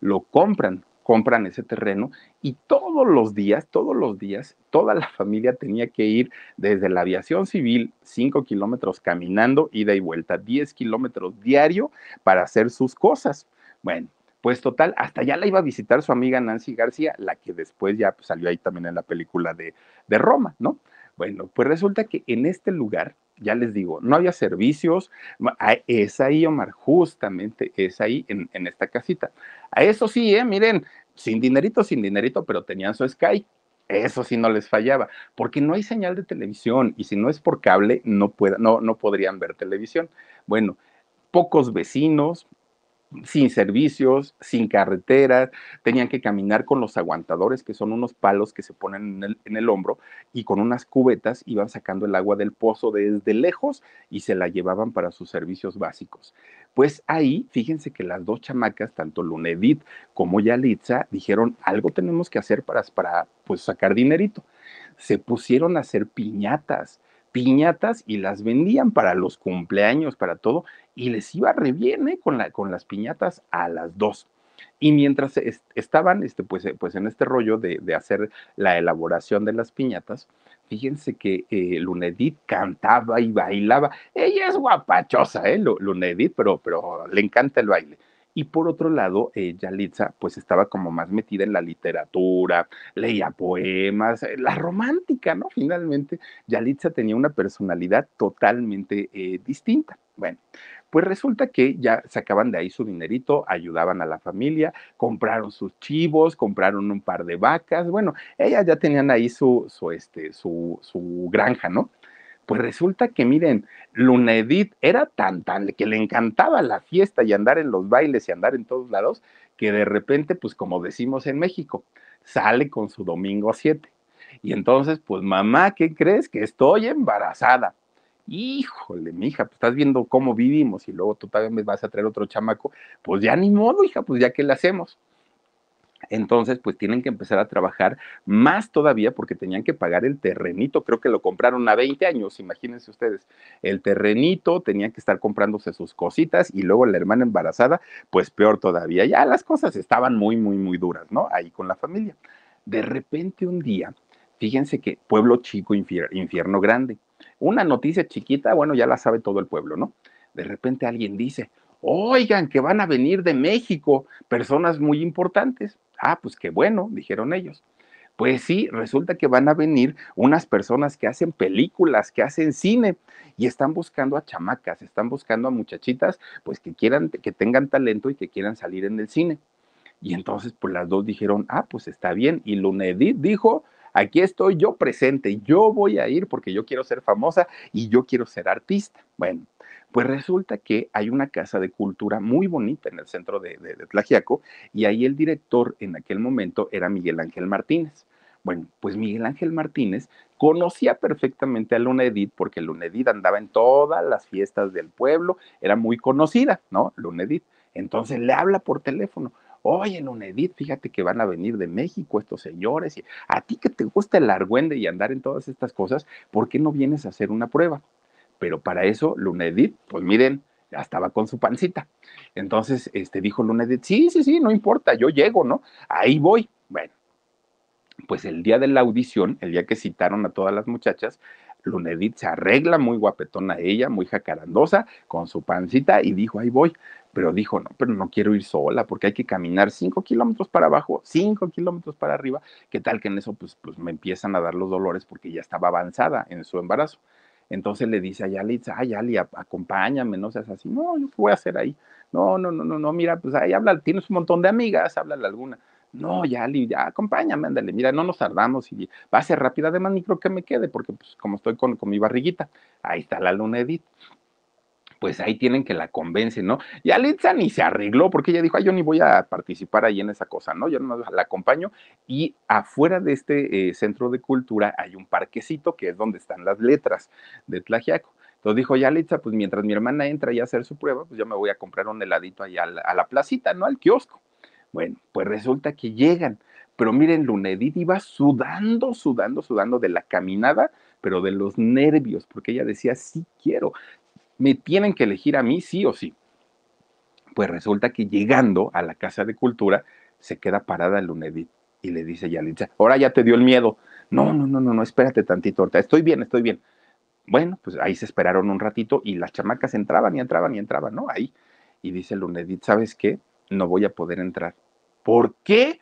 Speaker 1: Lo compran, compran ese terreno y todos los días, todos los días, toda la familia tenía que ir desde la aviación civil, 5 kilómetros caminando, ida y vuelta, 10 kilómetros diario para hacer sus cosas. Bueno, pues total, hasta ya la iba a visitar su amiga Nancy García, la que después ya pues, salió ahí también en la película de, de Roma, ¿no? Bueno, pues resulta que en este lugar ya les digo, no había servicios. Es ahí, Omar, justamente es ahí en, esta casita. A eso sí, ¿eh? miren, sin dinerito, sin dinerito, pero tenían su Sky. Eso sí no les fallaba, porque no hay señal de televisión y si no es por cable no, no, no podrían ver televisión. Bueno, pocos vecinos, sin servicios, sin carreteras, tenían que caminar con los aguantadores, que son unos palos que se ponen en el, hombro, y con unas cubetas iban sacando el agua del pozo desde lejos y se la llevaban para sus servicios básicos. Pues ahí, fíjense que las dos chamacas, tanto Lunedit como Yalitza, dijeron, algo tenemos que hacer para, para pues, sacar dinerito. Se pusieron a hacer piñatas, piñatas y las vendían para los cumpleaños, para todo, y les iba reviene eh, con, la, con las piñatas a las dos. Y mientras estaban este, pues, eh, pues en este rollo de, de, hacer la elaboración de las piñatas, fíjense que eh, Lunedit cantaba y bailaba. Ella es guapachosa, ¿eh? Lunedit, pero, pero le encanta el baile. Y por otro lado, eh, Yalitza pues estaba como más metida en la literatura, leía poemas, la romántica, ¿no? Finalmente, Yalitza tenía una personalidad totalmente distinta. Bueno, pues resulta que ya sacaban de ahí su dinerito, ayudaban a la familia, compraron sus chivos, compraron un par de vacas, bueno, ellas ya tenían ahí su, este, su, su granja, ¿no? Pues resulta que, miren, Lunedit era tan, tan, que le encantaba la fiesta y andar en los bailes y andar en todos lados, que de repente, pues como decimos en México, sale con su domingo 7. Y entonces, pues mamá, ¿qué crees? Que estoy embarazada híjole, mi hija, pues estás viendo cómo vivimos y luego tú también vas a traer otro chamaco, pues ya ni modo, hija, pues ya que le hacemos. Entonces, pues tienen que empezar a trabajar más todavía porque tenían que pagar el terrenito. Creo que lo compraron a 20 años, imagínense ustedes. El terrenito, tenían que estar comprándose sus cositas y luego la hermana embarazada, pues peor todavía. Ya las cosas estaban muy, muy, muy duras, ¿no? Ahí con la familia. De repente un día, fíjense que pueblo chico, infierno grande una noticia chiquita, bueno, ya la sabe todo el pueblo, ¿no? De repente alguien dice, oigan, que van a venir de México personas muy importantes. Ah, pues qué bueno, dijeron ellos. Pues sí, resulta que van a venir unas personas que hacen películas, que hacen cine y están buscando a chamacas, están buscando a muchachitas, pues que quieran, que tengan talento y que quieran salir en el cine. Y entonces, pues las dos dijeron, ah, pues está bien. Y Lunedit dijo, Aquí estoy yo presente, yo voy a ir porque yo quiero ser famosa y yo quiero ser artista. Bueno, pues resulta que hay una casa de cultura muy bonita en el centro de, de, y ahí el director en aquel momento era Miguel Ángel Martínez. Bueno, pues Miguel Ángel Martínez conocía perfectamente a Luna porque Luna andaba en todas las fiestas del pueblo, era muy conocida, ¿no? Luna Entonces le habla por teléfono oye, Lunedit, fíjate que van a venir de México estos señores, y a ti que te gusta el argüende y andar en todas estas cosas, ¿por qué no vienes a hacer una prueba? Pero para eso, Lunedit, pues miren, ya estaba con su pancita. Entonces, este, dijo Lunedit, sí, sí, sí, no importa, yo llego, ¿no? Ahí voy. Bueno, pues el día de la audición, el día que citaron a todas las muchachas, Lunedit se arregla muy guapetona ella, muy jacarandosa, con su pancita, y dijo, ahí voy pero dijo, no, pero no quiero ir sola porque hay que caminar cinco kilómetros para abajo, cinco kilómetros para arriba, ¿qué tal que en eso pues, pues, me empiezan a dar los dolores porque ya estaba avanzada en su embarazo? Entonces le dice a Yali, ay, Yali, acompáñame, no seas así, no, yo voy a hacer ahí, no, no, no, no, mira, pues ahí habla, tienes un montón de amigas, háblale alguna. No, Yali, ya, acompáñame, ándale, mira, no nos tardamos y va a ser rápida, además ni creo que me quede, porque pues como estoy con, con mi barriguita, ahí está la luna Edith pues ahí tienen que la convencen, ¿no? Y Alitza ni se arregló porque ella dijo, ay, yo ni voy a participar ahí en esa cosa, ¿no? Yo no la acompaño y afuera de este eh, centro de cultura hay un parquecito que es donde están las letras de Tlajiaco. Entonces dijo, ya Alitza, pues mientras mi hermana entra y a hacer su prueba, pues yo me voy a comprar un heladito ahí a la, a la placita, ¿no? Al kiosco. Bueno, pues resulta que llegan, pero miren, Lunedit iba sudando, sudando, sudando de la caminada, pero de los nervios, porque ella decía, sí quiero, me tienen que elegir a mí sí o sí. Pues resulta que llegando a la Casa de Cultura, se queda parada Lunedit y le dice Yalitza, ahora ya te dio el miedo. No, no, no, no, no, espérate tantito, ahorita estoy bien, estoy bien. Bueno, pues ahí se esperaron un ratito y las chamacas entraban y entraban y entraban, ¿no? Ahí. Y dice Lunedit, ¿sabes qué? No voy a poder entrar. ¿Por qué?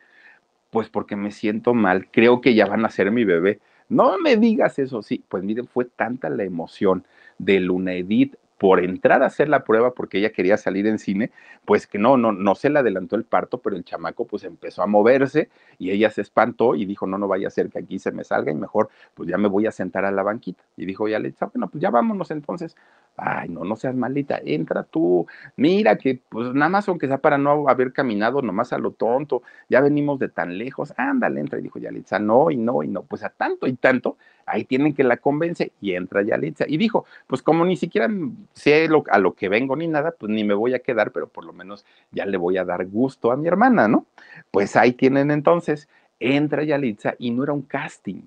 Speaker 1: Pues porque me siento mal, creo que ya van a ser mi bebé. No me digas eso, sí. Pues miren, fue tanta la emoción de Lunedit, por entrar a hacer la prueba porque ella quería salir en cine, pues que no, no, no se le adelantó el parto, pero el chamaco pues empezó a moverse y ella se espantó y dijo, no, no vaya a ser que aquí se me salga y mejor pues ya me voy a sentar a la banquita. Y dijo, ya le bueno, pues ya vámonos entonces. Ay, no, no seas malita, entra tú, mira que pues nada más aunque sea para no haber caminado nomás a lo tonto, ya venimos de tan lejos, ándale, entra. Y dijo, ya no, y no, y no, pues a tanto y tanto ahí tienen que la convence y entra Yalitza. Y dijo, pues como ni siquiera sé a lo que vengo ni nada, pues ni me voy a quedar, pero por lo menos ya le voy a dar gusto a mi hermana, ¿no? Pues ahí tienen entonces, entra Yalitza y no era un casting,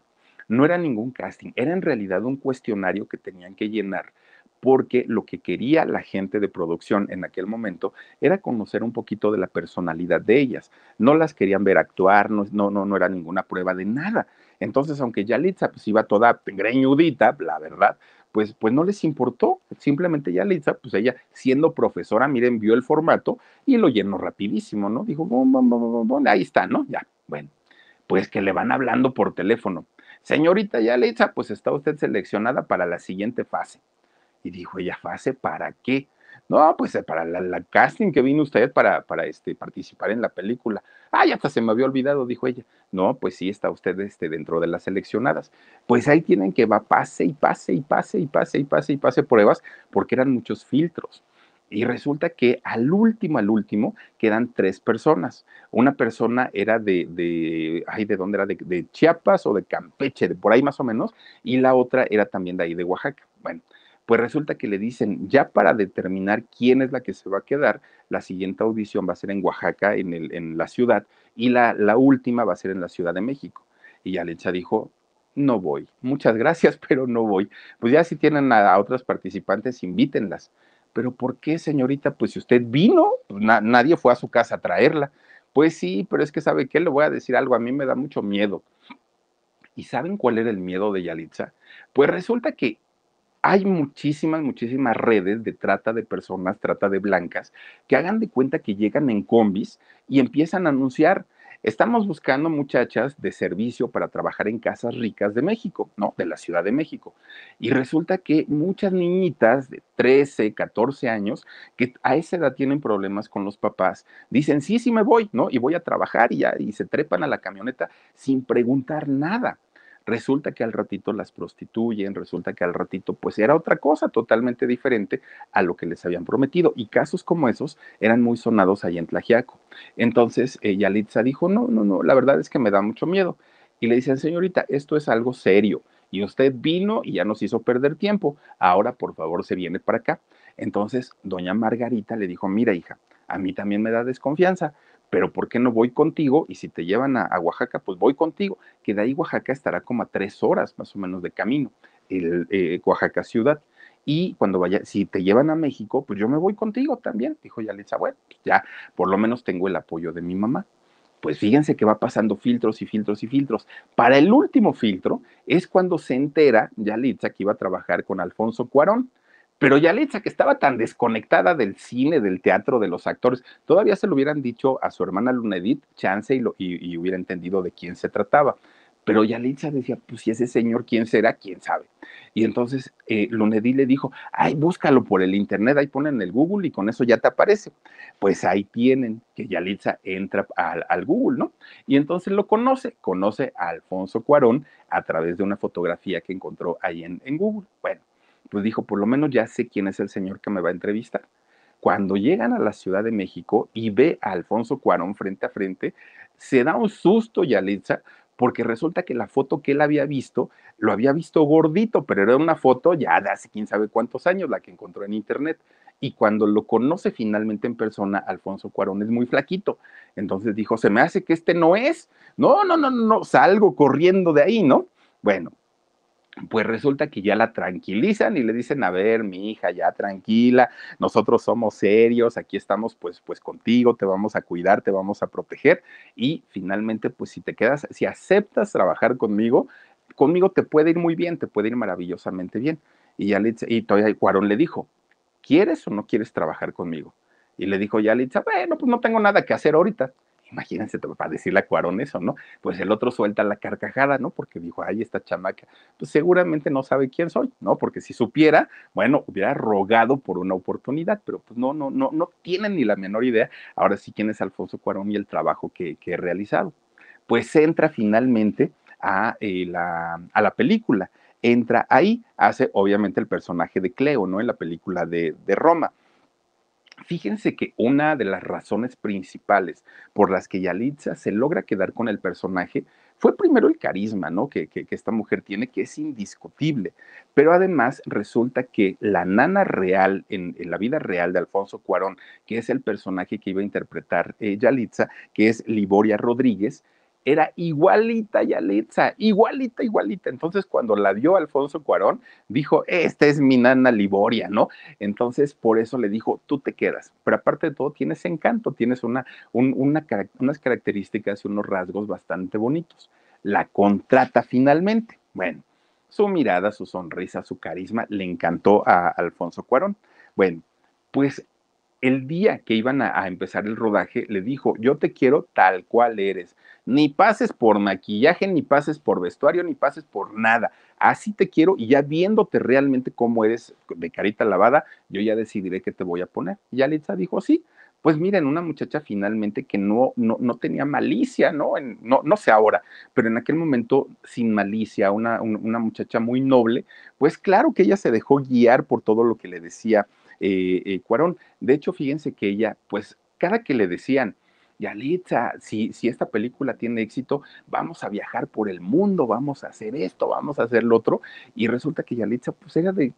Speaker 1: no era ningún casting, era en realidad un cuestionario que tenían que llenar porque lo que quería la gente de producción en aquel momento era conocer un poquito de la personalidad de ellas. No las querían ver actuar, no, no, no era ninguna prueba de nada, entonces, aunque Yalitza pues iba toda greñudita, la verdad, pues, pues no les importó. Simplemente Yalitza, pues ella siendo profesora, miren, vio el formato y lo llenó rapidísimo, ¿no? Dijo, ahí está, ¿no? Ya, bueno, pues que le van hablando por teléfono. Señorita Yalitza, pues está usted seleccionada para la siguiente fase. Y dijo ella, ¿fase para qué? No, pues eh, para la, casting que vino usted para, para este, participar en la película. Ah, ya hasta se me había olvidado, dijo ella. No, pues sí, está usted este, dentro de las seleccionadas. Pues ahí tienen que va pase y pase y pase y pase y pase y pase pruebas, porque eran muchos filtros. Y resulta que al último, al último, quedan tres personas. Una persona era de, de ay, ¿de dónde era? De, de Chiapas o de Campeche, de por ahí más o menos, y la otra era también de ahí de Oaxaca. Bueno, pues resulta que le dicen, ya para determinar quién es la que se va a quedar, la siguiente audición va a ser en Oaxaca, en, la ciudad, y la, última va a ser en la Ciudad de México. Y Yalitza dijo, no voy, muchas gracias, pero no voy. Pues ya si tienen a, a otras participantes, invítenlas. Pero ¿por qué, señorita? Pues si usted vino, pues nadie fue a su casa a traerla. Pues sí, pero es que sabe que le voy a decir algo, a mí me da mucho miedo. ¿Y saben cuál era el miedo de Yalitza? Pues resulta que hay muchísimas, muchísimas redes de trata de personas, trata de blancas, que hagan de cuenta que llegan en combis y empiezan a anunciar. Estamos buscando muchachas de servicio para trabajar en casas ricas de México, no, de la Ciudad de México. Y resulta que muchas niñitas de 13, 14 años, que a esa edad tienen problemas con los papás, dicen, sí, sí me voy, ¿no? Y voy a trabajar y, ya, y se trepan a la camioneta sin preguntar nada resulta que al ratito las prostituyen, resulta que al ratito pues era otra cosa totalmente diferente a lo que les habían prometido. Y casos como esos eran muy sonados ahí en Tlajiaco. Entonces eh, Yalitza dijo, no, no, no, la verdad es que me da mucho miedo. Y le dicen, señorita, esto es algo serio. Y usted vino y ya nos hizo perder tiempo. Ahora, por favor, se viene para acá. Entonces, doña Margarita le dijo, mira, hija, a mí también me da desconfianza, pero ¿por qué no voy contigo? Y si te llevan a, Oaxaca, pues voy contigo, que de ahí Oaxaca estará como a tres horas más o menos de camino, el, eh, Oaxaca ciudad. Y cuando vaya, si te llevan a México, pues yo me voy contigo también, dijo Yalitza. Bueno, pues ya por lo menos tengo el apoyo de mi mamá. Pues fíjense que va pasando filtros y filtros y filtros. Para el último filtro es cuando se entera Yalitza que iba a trabajar con Alfonso Cuarón pero Yalitza, que estaba tan desconectada del cine, del teatro, de los actores, todavía se lo hubieran dicho a su hermana Lunedit, chance, y, y, hubiera entendido de quién se trataba. Pero Yalitza decía, pues si ese señor, ¿quién será? ¿Quién sabe? Y entonces eh, Lunedit le dijo, ay, búscalo por el internet, ahí ponen el Google y con eso ya te aparece. Pues ahí tienen que Yalitza entra al, Google, ¿no? Y entonces lo conoce, conoce a Alfonso Cuarón a través de una fotografía que encontró ahí en Google. Bueno, pues dijo, por lo menos ya sé quién es el señor que me va a entrevistar. Cuando llegan a la Ciudad de México y ve a Alfonso Cuarón frente a frente, se da un susto Yalitza, porque resulta que la foto que él había visto, lo había visto gordito, pero era una foto ya de hace quién sabe cuántos años, la que encontró en internet. Y cuando lo conoce finalmente en persona, Alfonso Cuarón es muy flaquito. Entonces dijo, se me hace que este no es. No, no, no, no, salgo corriendo de ahí, ¿no? Bueno, pues resulta que ya la tranquilizan y le dicen, a ver, mi hija, ya tranquila, nosotros somos serios, aquí estamos pues, pues contigo, te vamos a cuidar, te vamos a proteger y finalmente pues si te quedas, si aceptas trabajar conmigo, conmigo te puede ir muy bien, te puede ir maravillosamente bien. Y, Yalitza, y todavía Cuarón le dijo, ¿quieres o no quieres trabajar conmigo? Y le dijo ya Yalitza, bueno, pues no tengo nada que hacer ahorita. Imagínense para decirle a Cuarón eso, ¿no? Pues el otro suelta la carcajada, ¿no? Porque dijo, ay, esta chamaca, pues seguramente no sabe quién soy, ¿no? Porque si supiera, bueno, hubiera rogado por una oportunidad, pero pues no, no, no, no tienen ni la menor idea ahora sí quién es Alfonso Cuarón y el trabajo que, que he realizado. Pues entra finalmente a, eh, la, a la película, entra ahí, hace obviamente el personaje de Cleo, ¿no? En la película de, de Roma. Fíjense que una de las razones principales por las que Yalitza se logra quedar con el personaje fue primero el carisma ¿no? que, esta mujer tiene, que es indiscutible, pero además resulta que la nana real, en, la vida real de Alfonso Cuarón, que es el personaje que iba a interpretar eh, Yalitza, que es Liboria Rodríguez, era igualita Yalitza, igualita, igualita. Entonces, cuando la dio Alfonso Cuarón, dijo, esta es mi nana Liboria, ¿no? Entonces, por eso le dijo, tú te quedas. Pero aparte de todo, tienes encanto, tienes una, unas características y unos rasgos bastante bonitos. La contrata finalmente. Bueno, su mirada, su sonrisa, su carisma le encantó a Alfonso Cuarón. Bueno, pues el día que iban a, empezar el rodaje, le dijo, yo te quiero tal cual eres. Ni pases por maquillaje, ni pases por vestuario, ni pases por nada. Así te quiero y ya viéndote realmente cómo eres de carita lavada, yo ya decidiré qué te voy a poner. Y Alitza dijo, sí. Pues miren, una muchacha finalmente que no, no, tenía malicia, ¿no? ¿no? No sé ahora, pero en aquel momento sin malicia, una, una muchacha muy noble, pues claro que ella se dejó guiar por todo lo que le decía eh, eh, Cuarón. De hecho, fíjense que ella, pues cada que le decían, Yalitza, si, si esta película tiene éxito, vamos a viajar por el mundo, vamos a hacer esto, vamos a hacer lo otro. Y resulta que Yalitza, pues era de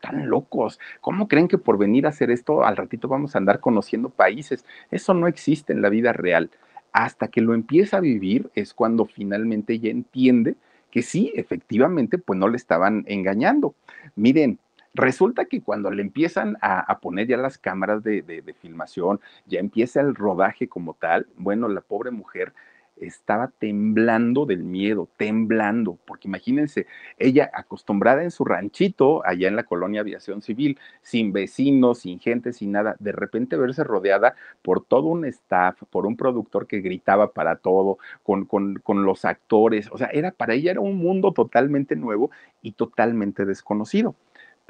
Speaker 1: tan locos. ¿Cómo creen que por venir a hacer esto al ratito vamos a andar conociendo países? Eso no existe en la vida real. Hasta que lo empieza a vivir es cuando finalmente ya entiende que sí, efectivamente, pues no le estaban engañando. Miren, Resulta que cuando le empiezan a, poner ya las cámaras de, de filmación, ya empieza el rodaje como tal, bueno, la pobre mujer estaba temblando del miedo, temblando, porque imagínense, ella acostumbrada en su ranchito, allá en la colonia aviación civil, sin vecinos, sin gente, sin nada, de repente verse rodeada por todo un staff, por un productor que gritaba para todo, con, con, con los actores, o sea, era para ella era un mundo totalmente nuevo y totalmente desconocido.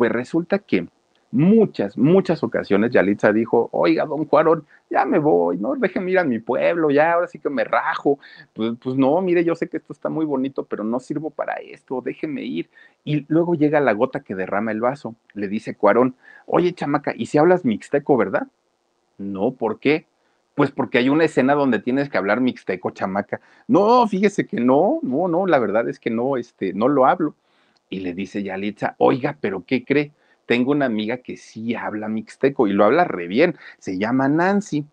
Speaker 1: Pues resulta que muchas, muchas ocasiones Yalitza dijo, oiga, don Cuarón, ya me voy, no, déjeme ir a mi pueblo, ya, ahora sí que me rajo, pues, pues no, mire, yo sé que esto está muy bonito, pero no sirvo para esto, déjeme ir. Y luego llega la gota que derrama el vaso, le dice Cuarón, oye, chamaca, ¿y si hablas mixteco, verdad? No, ¿por qué? Pues porque hay una escena donde tienes que hablar mixteco, chamaca. No, fíjese que no, no, no, la verdad es que no, este, no lo hablo y le dice Yalitza, oiga, pero ¿qué cree? Tengo una amiga que sí habla mixteco y lo habla re bien, se llama Nancy.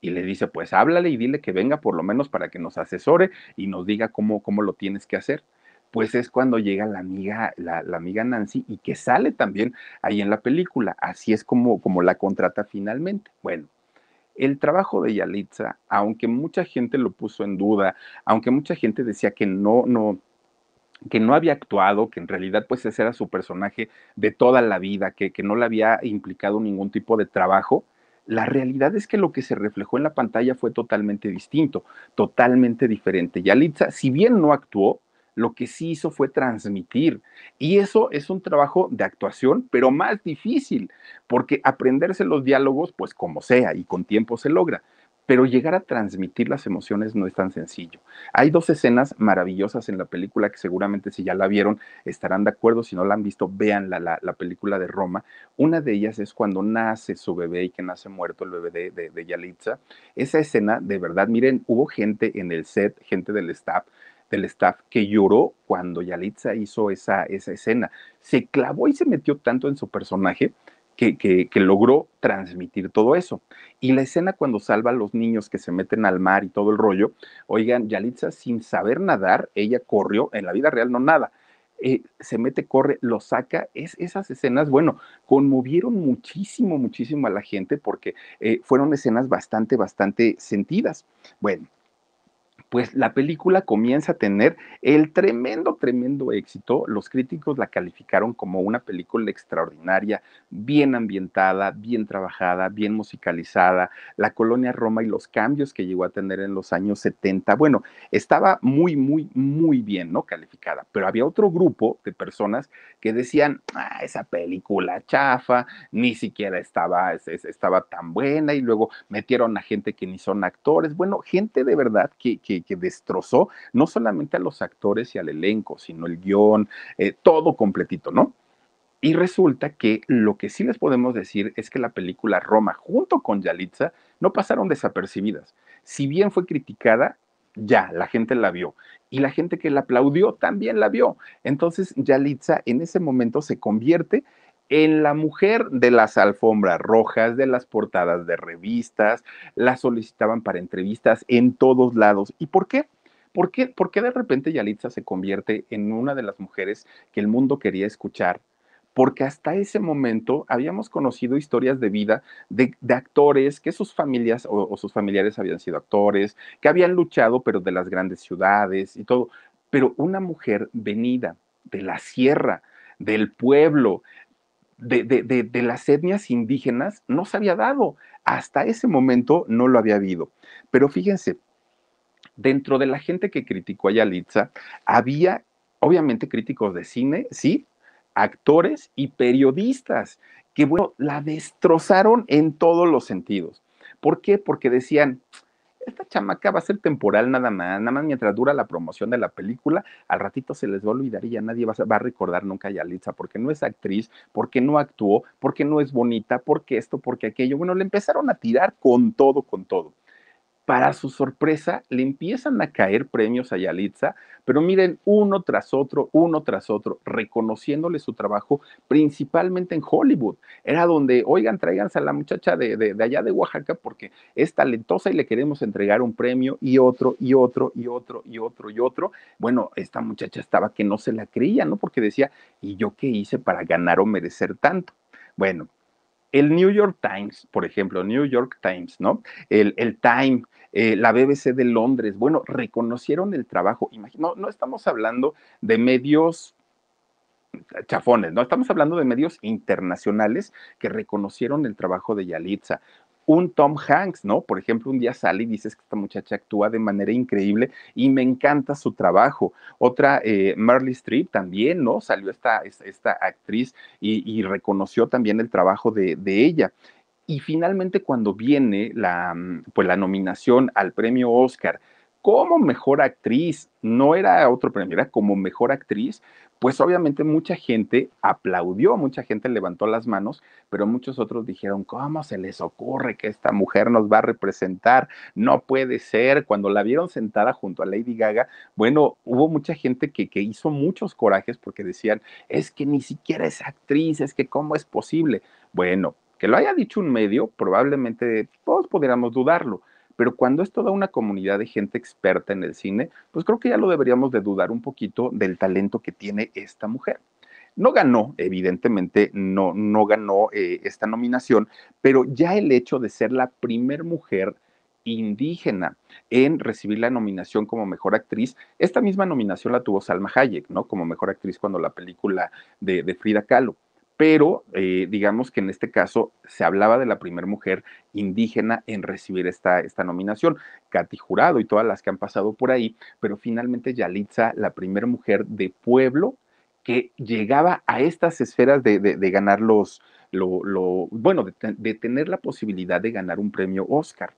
Speaker 1: Y le dice, pues háblale y dile que venga por lo menos para que nos asesore y nos diga cómo, cómo lo tienes que hacer. Pues es cuando llega la amiga, la, amiga Nancy y que sale también ahí en la película. Así es como, como la contrata finalmente. Bueno, el trabajo de Yalitza, aunque mucha gente lo puso en duda, aunque mucha gente decía que no, no, que no había actuado, que en realidad pues ese era su personaje de toda la vida, que, que no le había implicado ningún tipo de trabajo, la realidad es que lo que se reflejó en la pantalla fue totalmente distinto, totalmente diferente. Alitza, si bien no actuó, lo que sí hizo fue transmitir. Y eso es un trabajo de actuación, pero más difícil, porque aprenderse los diálogos, pues como sea, y con tiempo se logra pero llegar a transmitir las emociones no es tan sencillo. Hay dos escenas maravillosas en la película que seguramente si ya la vieron estarán de acuerdo, si no la han visto, vean la, película de Roma. Una de ellas es cuando nace su bebé y que nace muerto el bebé de, de, Yalitza. Esa escena, de verdad, miren, hubo gente en el set, gente del staff, del staff que lloró cuando Yalitza hizo esa, esa escena. Se clavó y se metió tanto en su personaje que, logró transmitir todo eso. Y la escena cuando salva a los niños que se meten al mar y todo el rollo, oigan, Yalitza sin saber nadar, ella corrió, en la vida real no nada, eh, se mete, corre, lo saca. Es, esas escenas, bueno, conmovieron muchísimo, muchísimo a la gente porque eh, fueron escenas bastante, bastante sentidas. Bueno, pues la película comienza a tener el tremendo, tremendo éxito. Los críticos la calificaron como una película extraordinaria, bien ambientada, bien trabajada, bien musicalizada, la colonia Roma y los cambios que llegó a tener en los años 70. Bueno, estaba muy, muy, muy bien, ¿no? Calificada, pero había otro grupo de personas que decían, ah, esa película chafa, ni siquiera estaba, estaba tan buena y luego metieron a gente que ni son actores, bueno, gente de verdad que que, destrozó no solamente a los actores y al elenco, sino el guión, eh, todo completito, ¿no? Y resulta que lo que sí les podemos decir es que la película Roma junto con Yalitza no pasaron desapercibidas. Si bien fue criticada, ya, la gente la vio. Y la gente que la aplaudió también la vio. Entonces Yalitza en ese momento se convierte en la mujer de las alfombras rojas, de las portadas de revistas, la solicitaban para entrevistas en todos lados. ¿Y por qué? ¿Por qué, por de repente Yalitza se convierte en una de las mujeres que el mundo quería escuchar? Porque hasta ese momento habíamos conocido historias de vida de, actores que sus familias o, o sus familiares habían sido actores, que habían luchado, pero de las grandes ciudades y todo. Pero una mujer venida de la sierra, del pueblo, de, las etnias indígenas no se había dado. Hasta ese momento no lo había habido. Pero fíjense, dentro de la gente que criticó a Yalitza, había obviamente críticos de cine, sí, actores y periodistas que, bueno, la destrozaron en todos los sentidos. ¿Por qué? Porque decían, esta chamaca va a ser temporal nada más, nada más mientras dura la promoción de la película, al ratito se les va a olvidar y ya nadie va a, recordar nunca a Yalitza, porque no es actriz, porque no actuó, porque no es bonita, porque esto, porque aquello. Bueno, le empezaron a tirar con todo, con todo. Para su sorpresa, le empiezan a caer premios a Yalitza, pero miren, uno tras otro, uno tras otro, reconociéndole su trabajo, principalmente en Hollywood. Era donde, oigan, tráiganse a la muchacha de, allá de Oaxaca porque es talentosa y le queremos entregar un premio y otro, y otro, y otro, y otro, y otro. Bueno, esta muchacha estaba que no se la creía, ¿no? Porque decía, ¿y yo qué hice para ganar o merecer tanto? Bueno, el New York Times, por ejemplo, New York Times, ¿no? El, el Time, eh, la BBC de Londres, bueno, reconocieron el trabajo. no estamos hablando de medios chafones, no estamos hablando de medios internacionales que reconocieron el trabajo de Yalitza un Tom Hanks, ¿no? Por ejemplo, un día sale y dices que esta muchacha actúa de manera increíble y me encanta su trabajo. Otra, eh, Marley Streep también, ¿no? Salió esta, esta actriz y, reconoció también el trabajo de, de ella. Y finalmente cuando viene la, mm, pues, la nominación al premio Oscar como mejor actriz, no era otro premio, era como mejor actriz, pues obviamente mucha gente aplaudió, mucha gente levantó las manos, pero muchos otros dijeron, ¿cómo se les ocurre que esta mujer nos va a representar? No puede ser. Cuando la vieron sentada junto a Lady Gaga, bueno, hubo mucha gente que, que hizo muchos corajes porque decían, es que ni siquiera es actriz, es que cómo es posible. Bueno, que lo haya dicho un medio, probablemente todos podríamos dudarlo, pero cuando es toda una comunidad de gente experta en el cine, pues creo que ya lo deberíamos de dudar un poquito del talento que tiene esta mujer. No ganó, evidentemente, no, no ganó eh, esta nominación, pero ya el hecho de ser la primer mujer indígena en recibir la nominación como mejor actriz. Esta misma nominación la tuvo Salma Hayek, ¿no? Como mejor actriz cuando la película de, de Frida Kahlo pero eh, digamos que en este caso se hablaba de la primera mujer indígena en recibir esta, esta nominación, Katy Jurado y todas las que han pasado por ahí, pero finalmente Yalitza, la primera mujer de pueblo que llegaba a estas esferas de, de, ganar los, lo, bueno, de, de tener la posibilidad de ganar un premio Oscar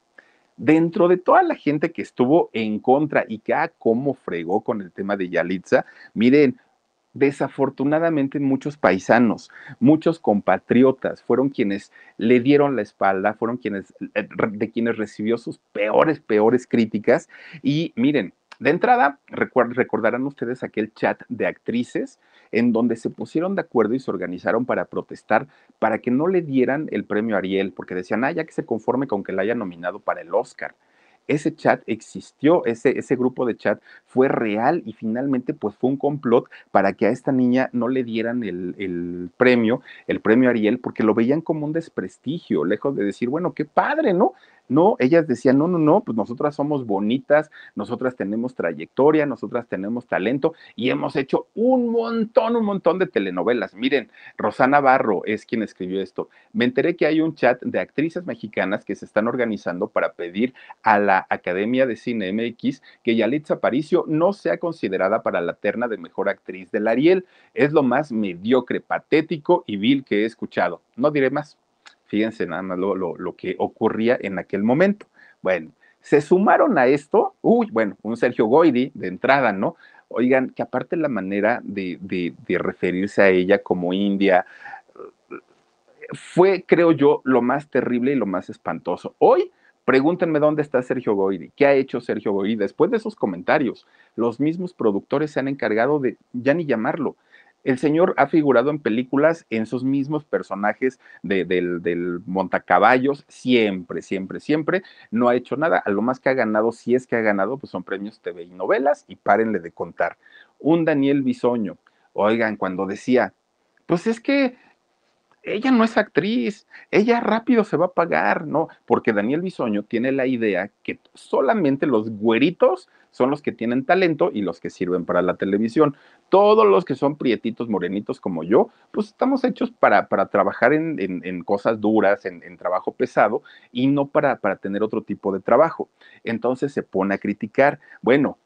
Speaker 1: dentro de toda la gente que estuvo en contra y que ah, cómo fregó con el tema de Yalitza, miren, desafortunadamente muchos paisanos, muchos compatriotas fueron quienes le dieron la espalda, fueron quienes eh, de quienes recibió sus peores peores críticas y miren, de entrada, recordarán ustedes aquel chat de actrices en donde se pusieron de acuerdo y se organizaron para protestar para que no le dieran el premio Ariel, porque decían, ah, ya que se conforme con que la haya nominado para el Oscar ese chat existió, ese, ese grupo de chat fue real y finalmente pues fue un complot para que a esta niña no le dieran el, el premio, el premio Ariel, porque lo veían como un desprestigio, lejos de decir, bueno, qué padre, ¿no? No, ellas decían, no, no, no, pues nosotras somos bonitas, nosotras tenemos trayectoria, nosotras tenemos talento y hemos hecho un montón, un montón de telenovelas. Miren, Rosana Barro es quien escribió esto. Me enteré que hay un chat de actrices mexicanas que se están organizando para pedir a la Academia de Cine MX que Yalitza Aparicio no sea considerada para la terna de mejor actriz del Ariel. Es lo más mediocre, patético y vil que he escuchado. No diré más. Fíjense nada más lo, que ocurría en aquel momento. Bueno, se sumaron a esto, uy, bueno, un Sergio Goidi de entrada, ¿no? Oigan, que aparte la manera de, referirse a ella como India fue, creo yo, lo más terrible y lo más espantoso. Hoy, Pregúntenme dónde está Sergio Goidi, qué ha hecho Sergio Goyri. Después de esos comentarios, los mismos productores se han encargado de ya ni llamarlo. El señor ha figurado en películas en sus mismos personajes del, del, montacaballos, siempre, siempre, siempre. No ha hecho nada. A lo más que ha ganado, si es que ha ganado, pues son premios TV y novelas y párenle de contar. Un Daniel Bisoño, oigan, cuando decía, pues es que ella no es actriz, ella rápido se va a pagar, ¿no? Porque Daniel Bisoño tiene la idea que solamente los güeritos son los que tienen talento y los que sirven para la televisión. Todos los que son prietitos, morenitos como yo, pues estamos hechos para, para trabajar en, en, cosas duras, en, en, trabajo pesado y no para, para tener otro tipo de trabajo. Entonces se pone a criticar. Bueno,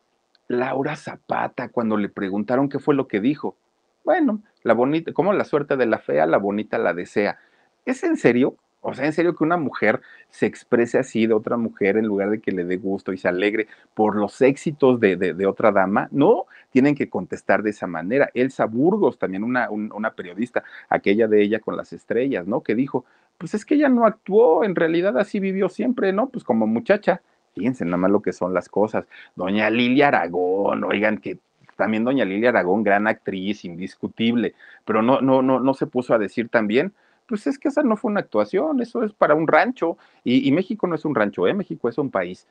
Speaker 1: Laura Zapata, cuando le preguntaron qué fue lo que dijo, bueno, la bonita, como la suerte de la fea, la bonita la desea. ¿Es en serio? O sea, en serio que una mujer se exprese así de otra mujer en lugar de que le dé gusto y se alegre por los éxitos de, otra dama, no, tienen que contestar de esa manera. Elsa Burgos, también una, una periodista, aquella de ella con las estrellas, ¿no? Que dijo, pues es que ella no actuó, en realidad así vivió siempre, ¿no? Pues como muchacha. piensen nada más lo que son las cosas. Doña Lilia Aragón, oigan, que también doña Lilia Aragón, gran actriz, indiscutible, pero no, no, no, no se puso a decir también, pues es que esa no fue una actuación, eso es para un rancho. Y, México no es un rancho, ¿eh? México es un país.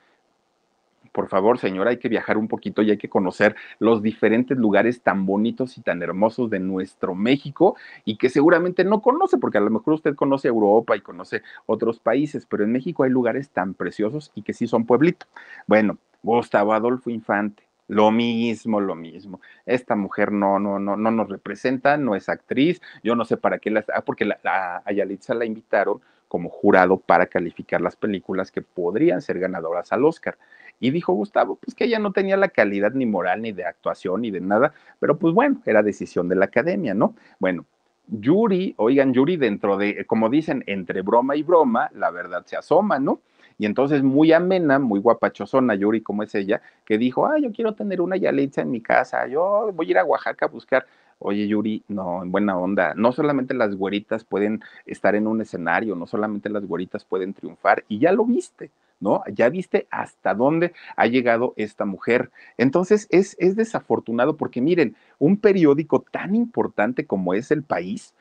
Speaker 1: Por favor, señora, hay que viajar un poquito y hay que conocer los diferentes lugares tan bonitos y tan hermosos de nuestro México y que seguramente no conoce, porque a lo mejor usted conoce Europa y conoce otros países, pero en México hay lugares tan preciosos y que sí son pueblitos. Bueno, Gustavo Adolfo Infante, lo mismo, lo mismo. Esta mujer no, no, no, no nos representa, no es actriz, yo no sé para qué la... ah, porque la, la, a Yalitza la invitaron como jurado para calificar las películas que podrían ser ganadoras al Oscar. Y dijo Gustavo, pues que ella no tenía la calidad ni moral, ni de actuación, ni de nada, pero pues bueno, era decisión de la academia, ¿no? Bueno, Yuri, oigan, Yuri dentro de, como dicen, entre broma y broma, la verdad se asoma, ¿no? Y entonces muy amena, muy guapachosona Yuri, como es ella, que dijo, ah, yo quiero tener una Yalitza en mi casa, yo voy a ir a Oaxaca a buscar. Oye, Yuri, no, en buena onda. No solamente las güeritas pueden estar en un escenario, no solamente las güeritas pueden triunfar, y ya lo viste. ¿no? Ya viste hasta dónde ha llegado esta mujer. Entonces es, desafortunado porque miren, un periódico tan importante como es El País,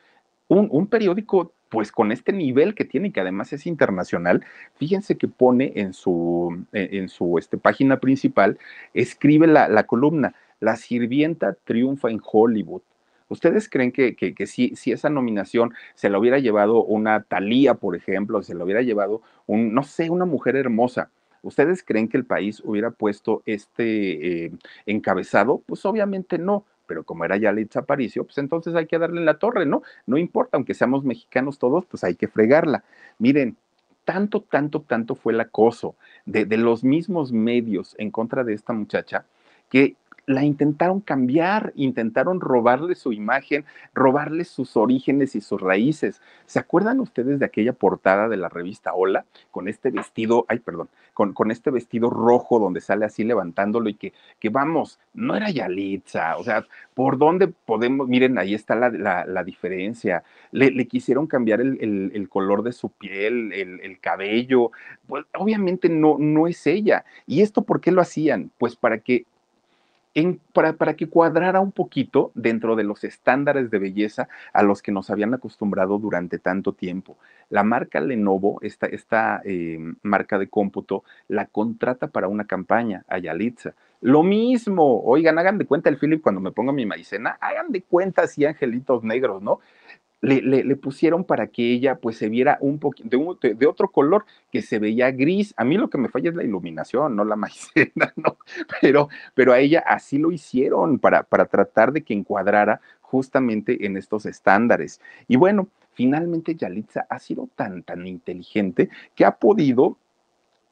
Speaker 1: un, un periódico pues con este nivel que tiene, que además es internacional, fíjense que pone en su, eh, en su este, página principal, escribe la, la, columna, La sirvienta triunfa en Hollywood. ¿Ustedes creen que, que, que si, si, esa nominación se la hubiera llevado una Thalía, por ejemplo, se la hubiera llevado un, no sé, una mujer hermosa? ¿Ustedes creen que el país hubiera puesto este eh, encabezado? Pues obviamente no, pero como era ya Leitz Aparicio, pues entonces hay que darle en la torre, ¿no? No importa, aunque seamos mexicanos todos, pues hay que fregarla. Miren, tanto, tanto, tanto fue el acoso de, de los mismos medios en contra de esta muchacha que la intentaron cambiar, intentaron robarle su imagen, robarle sus orígenes y sus raíces. ¿Se acuerdan ustedes de aquella portada de la revista Hola con este vestido, ay, perdón, con, con este vestido rojo donde sale así levantándolo y que, que vamos, no era Yalitza, o sea, ¿por dónde podemos? Miren, ahí está la, diferencia. Le, quisieron cambiar el, color de su piel, el, cabello, pues obviamente no, no es ella. ¿Y esto por qué lo hacían? Pues para que para, que cuadrara un poquito dentro de los estándares de belleza a los que nos habían acostumbrado durante tanto tiempo. La marca Lenovo, esta, esta em, marca de cómputo, la contrata para una campaña a Yalitza. Lo mismo, oigan, hagan de cuenta el Philip cuando me ponga mi maicena, hagan de cuenta así angelitos negros, ¿no? le, pusieron para que ella pues se viera un poquito de, otro color que se veía gris. A mí lo que me falla es la iluminación, no la maicena, ¿no? Pero, pero a ella así lo hicieron para, para tratar de que encuadrara justamente en estos estándares. Y bueno, finalmente Yalitza ha sido tan, tan inteligente que ha podido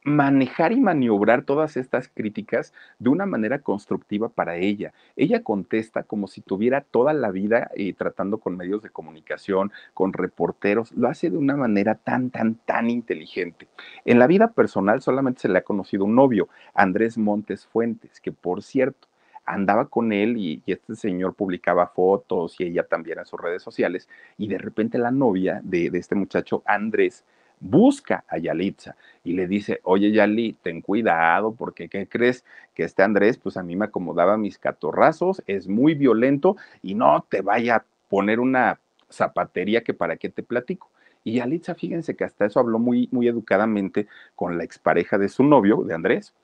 Speaker 1: manejar y maniobrar todas estas críticas de una manera constructiva para ella. Ella contesta como si tuviera toda la vida eh, tratando con medios de comunicación, con reporteros, lo hace de una manera tan, tan, tan inteligente. En la vida personal solamente se le ha conocido un novio, Andrés Montes Fuentes, que por cierto, andaba con él y, este señor publicaba fotos y ella también en sus redes sociales y de repente la novia de, de este muchacho Andrés busca a Yalitza y le dice, oye Yali, ten cuidado, porque ¿qué crees? Que este Andrés, pues a mí me acomodaba mis catorrazos, es muy violento y no te vaya a poner una zapatería que para qué te platico. Y Yalitza, fíjense que hasta eso habló muy, muy educadamente con la expareja de su novio, de Andrés,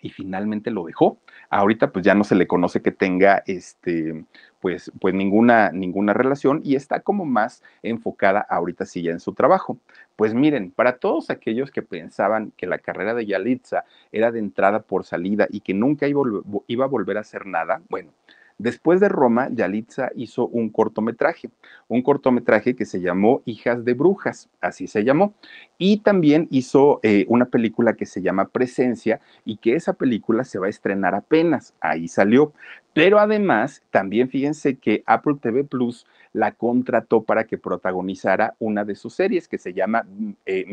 Speaker 1: y finalmente lo dejó. Ahorita pues ya no se le conoce que tenga este, pues, pues ninguna, ninguna relación y está como más enfocada ahorita sí ya en su trabajo. Pues miren, para todos aquellos que pensaban que la carrera de Yalitza era de entrada por salida y que nunca iba a volver a hacer nada, bueno, Después de Roma, Yalitza hizo un cortometraje, un cortometraje que se llamó Hijas de Brujas, así se llamó, y también hizo eh, una película que se llama Presencia y que esa película se va a estrenar apenas, ahí salió. Pero además, también fíjense que Apple TV Plus la contrató para que protagonizara una de sus series que se llama mm, eh,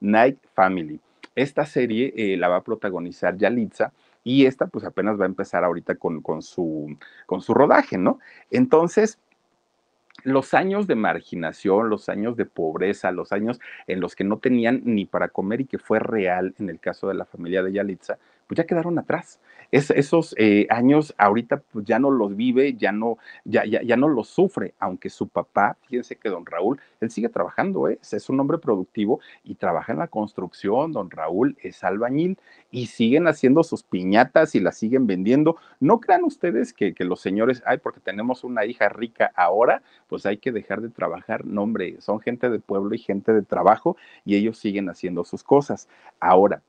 Speaker 1: Midnight Family. Esta serie eh, la va a protagonizar Yalitza y esta pues apenas va a empezar ahorita con, con, su, con su rodaje, ¿no? Entonces, los años de marginación, los años de pobreza, los años en los que no tenían ni para comer y que fue real en el caso de la familia de Yalitza, pues ya quedaron atrás. Es, esos eh, años ahorita pues ya no los vive, ya no, ya, ya, no los sufre, aunque su papá, fíjense que don Raúl, él sigue trabajando, ¿eh? es un hombre productivo y trabaja en la construcción, don Raúl es albañil y siguen haciendo sus piñatas y las siguen vendiendo. No crean ustedes que, que los señores, ay, porque tenemos una hija rica ahora, pues hay que dejar de trabajar. No, hombre, son gente de pueblo y gente de trabajo y ellos siguen haciendo sus cosas. Ahora,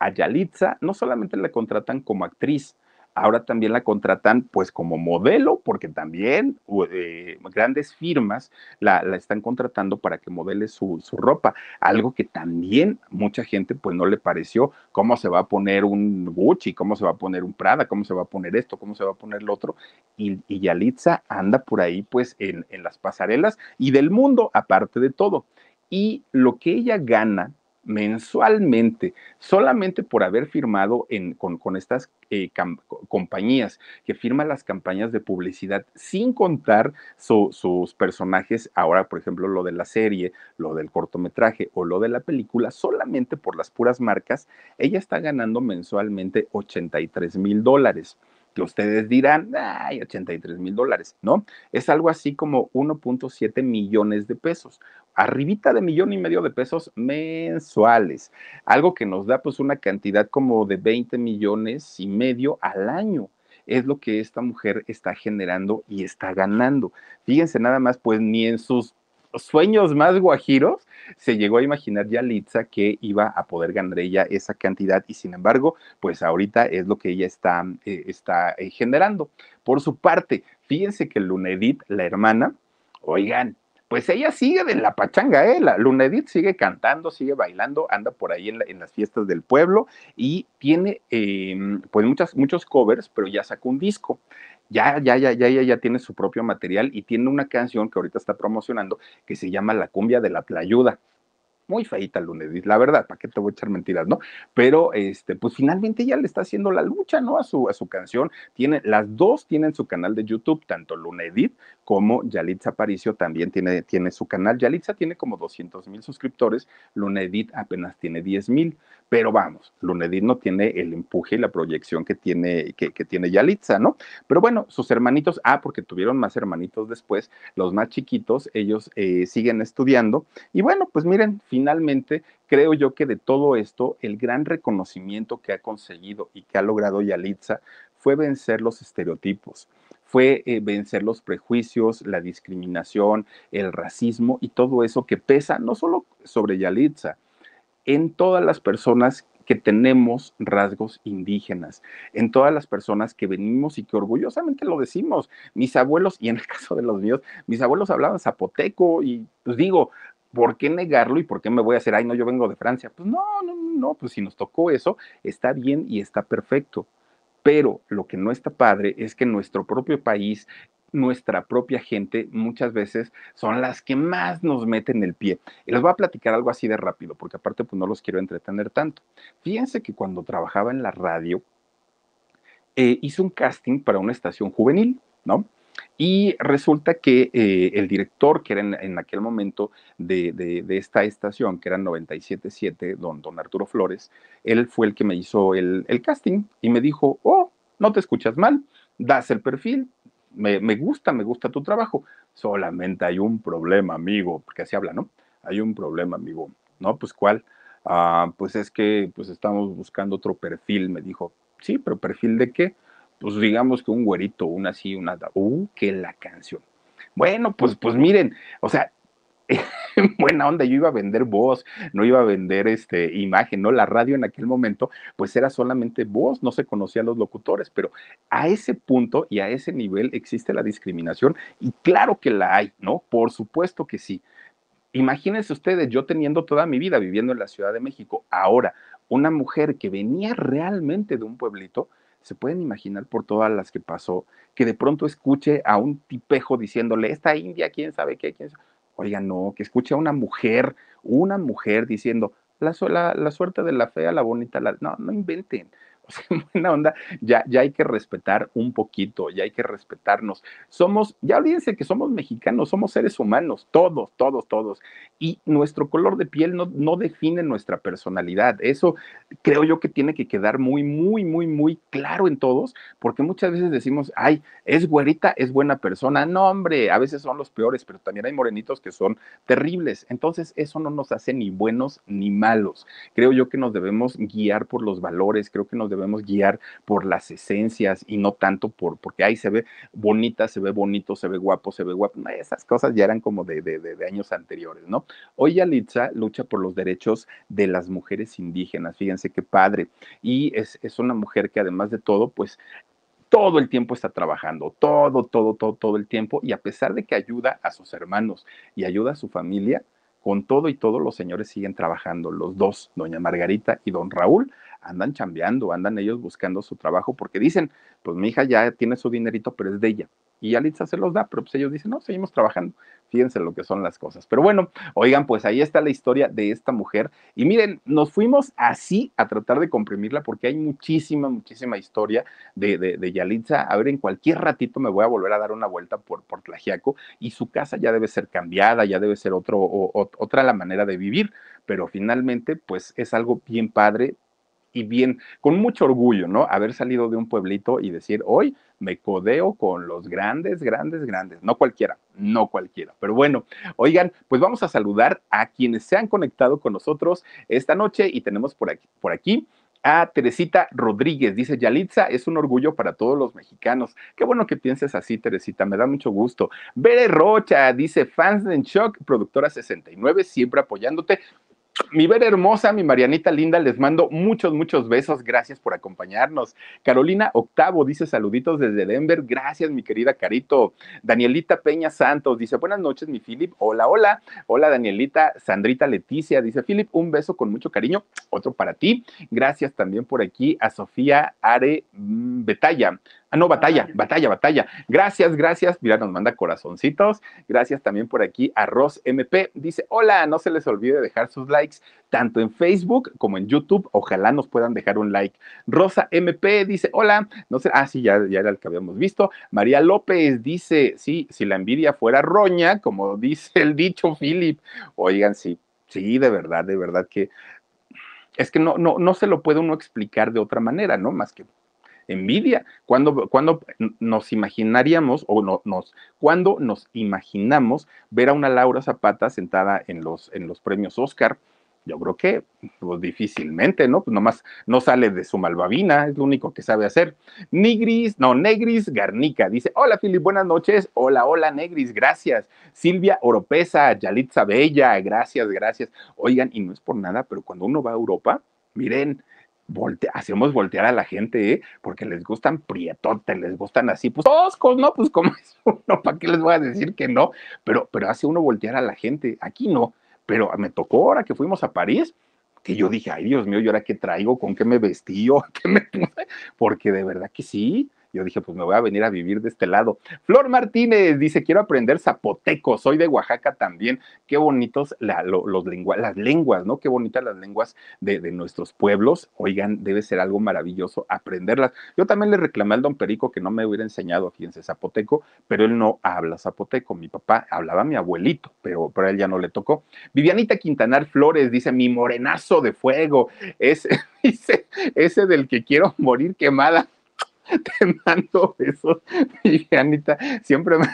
Speaker 1: a Yalitza no solamente la contratan como actriz, ahora también la contratan pues como modelo, porque también eh, grandes firmas la, están contratando para que modele su, ropa, algo que también mucha gente pues no le pareció, cómo se va a poner un Gucci, cómo se va a poner un Prada, cómo se va a poner esto, cómo se va a poner lo otro, y, y Yalitza anda por ahí pues en, en las pasarelas y del mundo, aparte de todo. Y lo que ella gana mensualmente, solamente por haber firmado con, estas eh, compañías que firman las campañas de publicidad, sin contar sus personajes, ahora por ejemplo lo de la serie, lo del cortometraje o lo de la película, solamente por las puras marcas, ella está ganando mensualmente 83 mil dólares que ustedes dirán, ay, 83 mil dólares, ¿no? Es algo así como 1.7 millones de pesos, arribita de millón y medio de pesos mensuales, algo que nos da pues una cantidad como de 20 millones y medio al año es lo que esta mujer está generando y está ganando. Fíjense nada más, pues ni en sus sueños más guajiros, se llegó a imaginar ya Litza que iba a poder ganar ella esa cantidad y sin embargo, pues ahorita es lo que ella está, eh, está eh, generando. Por su parte, fíjense que Lunedit, la hermana, oigan, pues ella sigue de la pachanga, ¿eh? La sigue cantando, sigue bailando, anda por ahí en, las fiestas del pueblo y tiene, eh, pues, muchas, muchos covers, pero ya sacó un disco ya, ya, ya, ya, ya, ya tiene su propio material y tiene una canción que ahorita está promocionando que se llama La cumbia de la playuda. Muy feita Edith, la verdad, ¿para qué te voy a echar mentiras, no? Pero este, pues finalmente ya le está haciendo la lucha, ¿no? A su, a su canción. Tiene, las dos tienen su canal de YouTube, tanto Lunedit como Yalitza Aparicio también tiene, tiene su canal. Yalitza tiene como 200 mil suscriptores, Luna Edith apenas tiene 10 mil. Pero vamos, Lunedin no tiene el empuje y la proyección que tiene, que, tiene Yalitza, ¿no? Pero bueno, sus hermanitos, ah, porque tuvieron más hermanitos después, los más chiquitos, ellos eh, siguen estudiando. Y bueno, pues miren, finalmente creo yo que de todo esto, el gran reconocimiento que ha conseguido y que ha logrado Yalitza fue vencer los estereotipos fue eh, vencer los prejuicios, la discriminación, el racismo y todo eso que pesa no solo sobre Yalitza, en todas las personas que tenemos rasgos indígenas, en todas las personas que venimos y que orgullosamente lo decimos. Mis abuelos, y en el caso de los míos, mis abuelos hablaban zapoteco y pues digo, ¿por qué negarlo y por qué me voy a hacer, ay, no, yo vengo de Francia? Pues no, no, no, pues si nos tocó eso, está bien y está perfecto. Pero lo que no está padre es que nuestro propio país nuestra propia gente muchas veces son las que más nos meten el pie. les voy a platicar algo así de rápido, porque aparte pues no los quiero entretener tanto. Fíjense que cuando trabajaba en la radio, eh, hice un casting para una estación juvenil, ¿no? Y resulta que eh, el director, que era en, aquel momento de, esta estación, que era 977, don, don Arturo Flores, él fue el que me hizo el, el casting y me dijo, oh, no te escuchas mal, das el perfil, me, me gusta, me gusta tu trabajo. Solamente hay un problema, amigo, porque así habla, ¿no? Hay un problema, amigo. No, pues cuál. Ah, pues es que pues estamos buscando otro perfil, me dijo. Sí, pero perfil de qué? Pues digamos que un güerito, una así, una... Uh, que la canción. Bueno, pues, pues miren, o sea, buena onda, yo iba a vender voz, no iba a vender este, imagen, ¿no? La radio en aquel momento, pues era solamente voz, no se conocían los locutores, pero a ese punto y a ese nivel existe la discriminación y claro que la hay, ¿no? Por supuesto que sí. Imagínense ustedes, yo teniendo toda mi vida viviendo en la Ciudad de México, ahora una mujer que venía realmente de un pueblito, se pueden imaginar por todas las que pasó, que de pronto escuche a un tipejo diciéndole, esta india, quién sabe qué, quién sabe Oiga, no, que escuche a una mujer, una mujer diciendo, la, la suerte de la fea, la bonita, la... No, no inventen. buena onda, ya, ya hay que respetar un poquito, ya hay que respetarnos. Somos, ya olvídense que somos mexicanos, somos seres humanos, todos, todos, todos. Y nuestro color de piel no, no define nuestra personalidad. Eso creo yo que tiene que quedar muy, muy, muy, muy claro en todos, porque muchas veces decimos, ay, es güerita, es buena persona. No, hombre, a veces son los peores, pero también hay morenitos que son terribles. Entonces, eso no nos hace ni buenos ni malos. Creo yo que nos debemos guiar por los valores, creo que nos debemos debemos guiar por las esencias y no tanto por, porque ahí se ve bonita, se ve bonito, se ve guapo, se ve guapo. esas cosas ya eran como de, años anteriores, ¿no? Hoy Alitza lucha por los derechos de las mujeres indígenas, fíjense qué padre. Y es, es una mujer que además de todo, pues todo el tiempo está trabajando, todo, todo, todo, todo el tiempo, y a pesar de que ayuda a sus hermanos y ayuda a su familia, con todo y todo los señores siguen trabajando, los dos, doña Margarita y don Raúl, andan chambeando, andan ellos buscando su trabajo porque dicen, pues mi hija ya tiene su dinerito, pero es de ella. Y Yalitza se los da, pero pues ellos dicen, no, seguimos trabajando. Fíjense lo que son las cosas. Pero bueno, oigan, pues ahí está la historia de esta mujer. Y miren, nos fuimos así a tratar de comprimirla porque hay muchísima, muchísima historia de, de, Yalitza. A ver, en cualquier ratito me voy a volver a dar una vuelta por, por Tlajiaco y su casa ya debe ser cambiada, ya debe ser otro, otra la manera de vivir. Pero finalmente, pues es algo bien padre y bien, con mucho orgullo, ¿no? Haber salido de un pueblito y decir, hoy me codeo con los grandes, grandes, grandes. No cualquiera, no cualquiera. Pero bueno, oigan, pues vamos a saludar a quienes se han conectado con nosotros esta noche y tenemos por aquí, por aquí a Teresita Rodríguez. Dice Yalitza, es un orgullo para todos los mexicanos. Qué bueno que pienses así, Teresita, me da mucho gusto. Bere Rocha dice, fans de En Shock, productora 69, siempre apoyándote. Mi Vera hermosa, mi Marianita linda, les mando muchos, muchos besos. Gracias por acompañarnos. Carolina Octavo dice saluditos desde Denver. Gracias, mi querida Carito. Danielita Peña Santos dice buenas noches, mi Philip. Hola, hola. Hola, Danielita. Sandrita Leticia dice Philip, un beso con mucho cariño. Otro para ti. Gracias también por aquí a Sofía Are mm, Betalla. Ah, no, batalla, batalla, batalla. Gracias, gracias. Mira, nos manda corazoncitos. Gracias también por aquí a Ross MP. Dice, hola, no se les olvide dejar sus likes tanto en Facebook como en YouTube. Ojalá nos puedan dejar un like. Rosa MP dice, hola, no sé, ah, sí, ya, ya era el que habíamos visto. María López dice, sí, si la envidia fuera roña, como dice el dicho Philip. Oigan, sí, sí, de verdad, de verdad que... Es que no, no, no se lo puede uno explicar de otra manera, ¿no? Más que envidia. ¿Cuándo, cuando nos imaginaríamos o no, nos, cuando nos imaginamos ver a una Laura Zapata sentada en los, en los premios Oscar? Yo creo que pues, difícilmente, ¿no? Pues nomás no sale de su malvavina, es lo único que sabe hacer. Nigris, no, Negris Garnica dice: Hola, Filip, buenas noches. Hola, hola, Negris, gracias. Silvia Oropesa, Yalitza Bella, gracias, gracias. Oigan, y no es por nada, pero cuando uno va a Europa, miren, hacemos voltear a la gente, ¿eh? porque les gustan prietote, les gustan así, pues toscos, ¿no? Pues como es uno, ¿para qué les voy a decir que no? Pero, pero hace uno voltear a la gente, aquí no, pero me tocó ahora que fuimos a París, que yo dije, ay Dios mío, ¿y ahora qué traigo? ¿Con qué me vestí? me Porque de verdad que sí, yo dije, pues me voy a venir a vivir de este lado. Flor Martínez dice, quiero aprender zapoteco, soy de Oaxaca también. Qué bonitos los las lenguas, ¿no? Qué bonitas las lenguas de, nuestros pueblos. Oigan, debe ser algo maravilloso aprenderlas. Yo también le reclamé al don Perico que no me hubiera enseñado, fíjense, zapoteco, pero él no habla zapoteco. Mi papá hablaba mi abuelito, pero, para a él ya no le tocó. Vivianita Quintanar Flores dice, mi morenazo de fuego, es, dice, ese del que quiero morir quemada. te mando besos. mi Anita, siempre me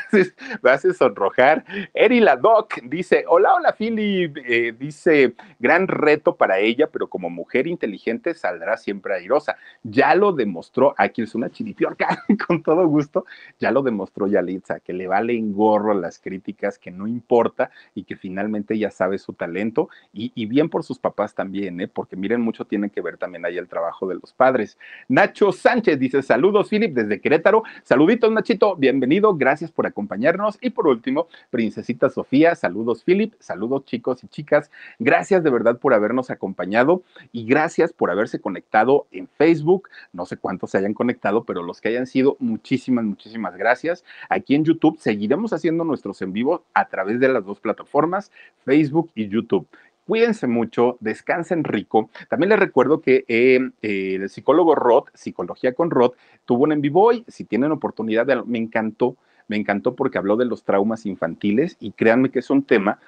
Speaker 1: haces, sonrojar. Eri la Doc dice: Hola, hola, Philly. Eh, dice: Gran reto para ella, pero como mujer inteligente saldrá siempre airosa. Ya lo demostró. Aquí ah, es una chiripiorca, con todo gusto. Ya lo demostró Yalitza, que le vale gorro las críticas, que no importa y que finalmente ya sabe su talento. Y, bien por sus papás también, ¿eh? porque miren, mucho tiene que ver también ahí el trabajo de los padres. Nacho Sánchez dice: Salud Saludos, Philip, desde Querétaro. Saluditos, Nachito. Bienvenido. Gracias por acompañarnos. Y por último, Princesita Sofía. Saludos, Philip. Saludos, chicos y chicas. Gracias de verdad por habernos acompañado y gracias por haberse conectado en Facebook. No sé cuántos se hayan conectado, pero los que hayan sido, muchísimas, muchísimas gracias. Aquí en YouTube seguiremos haciendo nuestros en vivo a través de las dos plataformas, Facebook y YouTube. Cuídense mucho, descansen rico. También les recuerdo que em, el psicólogo Roth, Psicología con Roth, tuvo un en vivo hoy. Si tienen oportunidad, me encantó, me encantó porque habló de los traumas infantiles y créanme que es un tema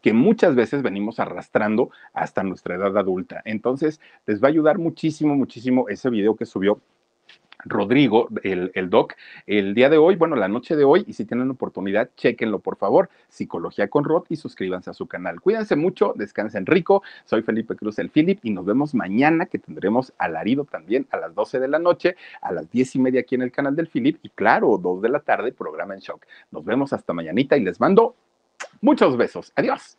Speaker 1: que muchas veces venimos arrastrando hasta nuestra edad adulta. Entonces, les va a ayudar muchísimo, muchísimo ese video que subió Rodrigo, el, el, doc, el día de hoy, bueno, la noche de hoy, y si tienen oportunidad, chequenlo por favor, Psicología con Rod y suscríbanse a su canal. Cuídense mucho, descansen rico, soy Felipe Cruz el Philip y nos vemos mañana que tendremos alarido también a las 12 de la noche, a las 10 y media aquí en el canal del Philip y claro, 2 de la tarde, programa en shock. Nos vemos hasta mañanita y les mando muchos besos. Adiós.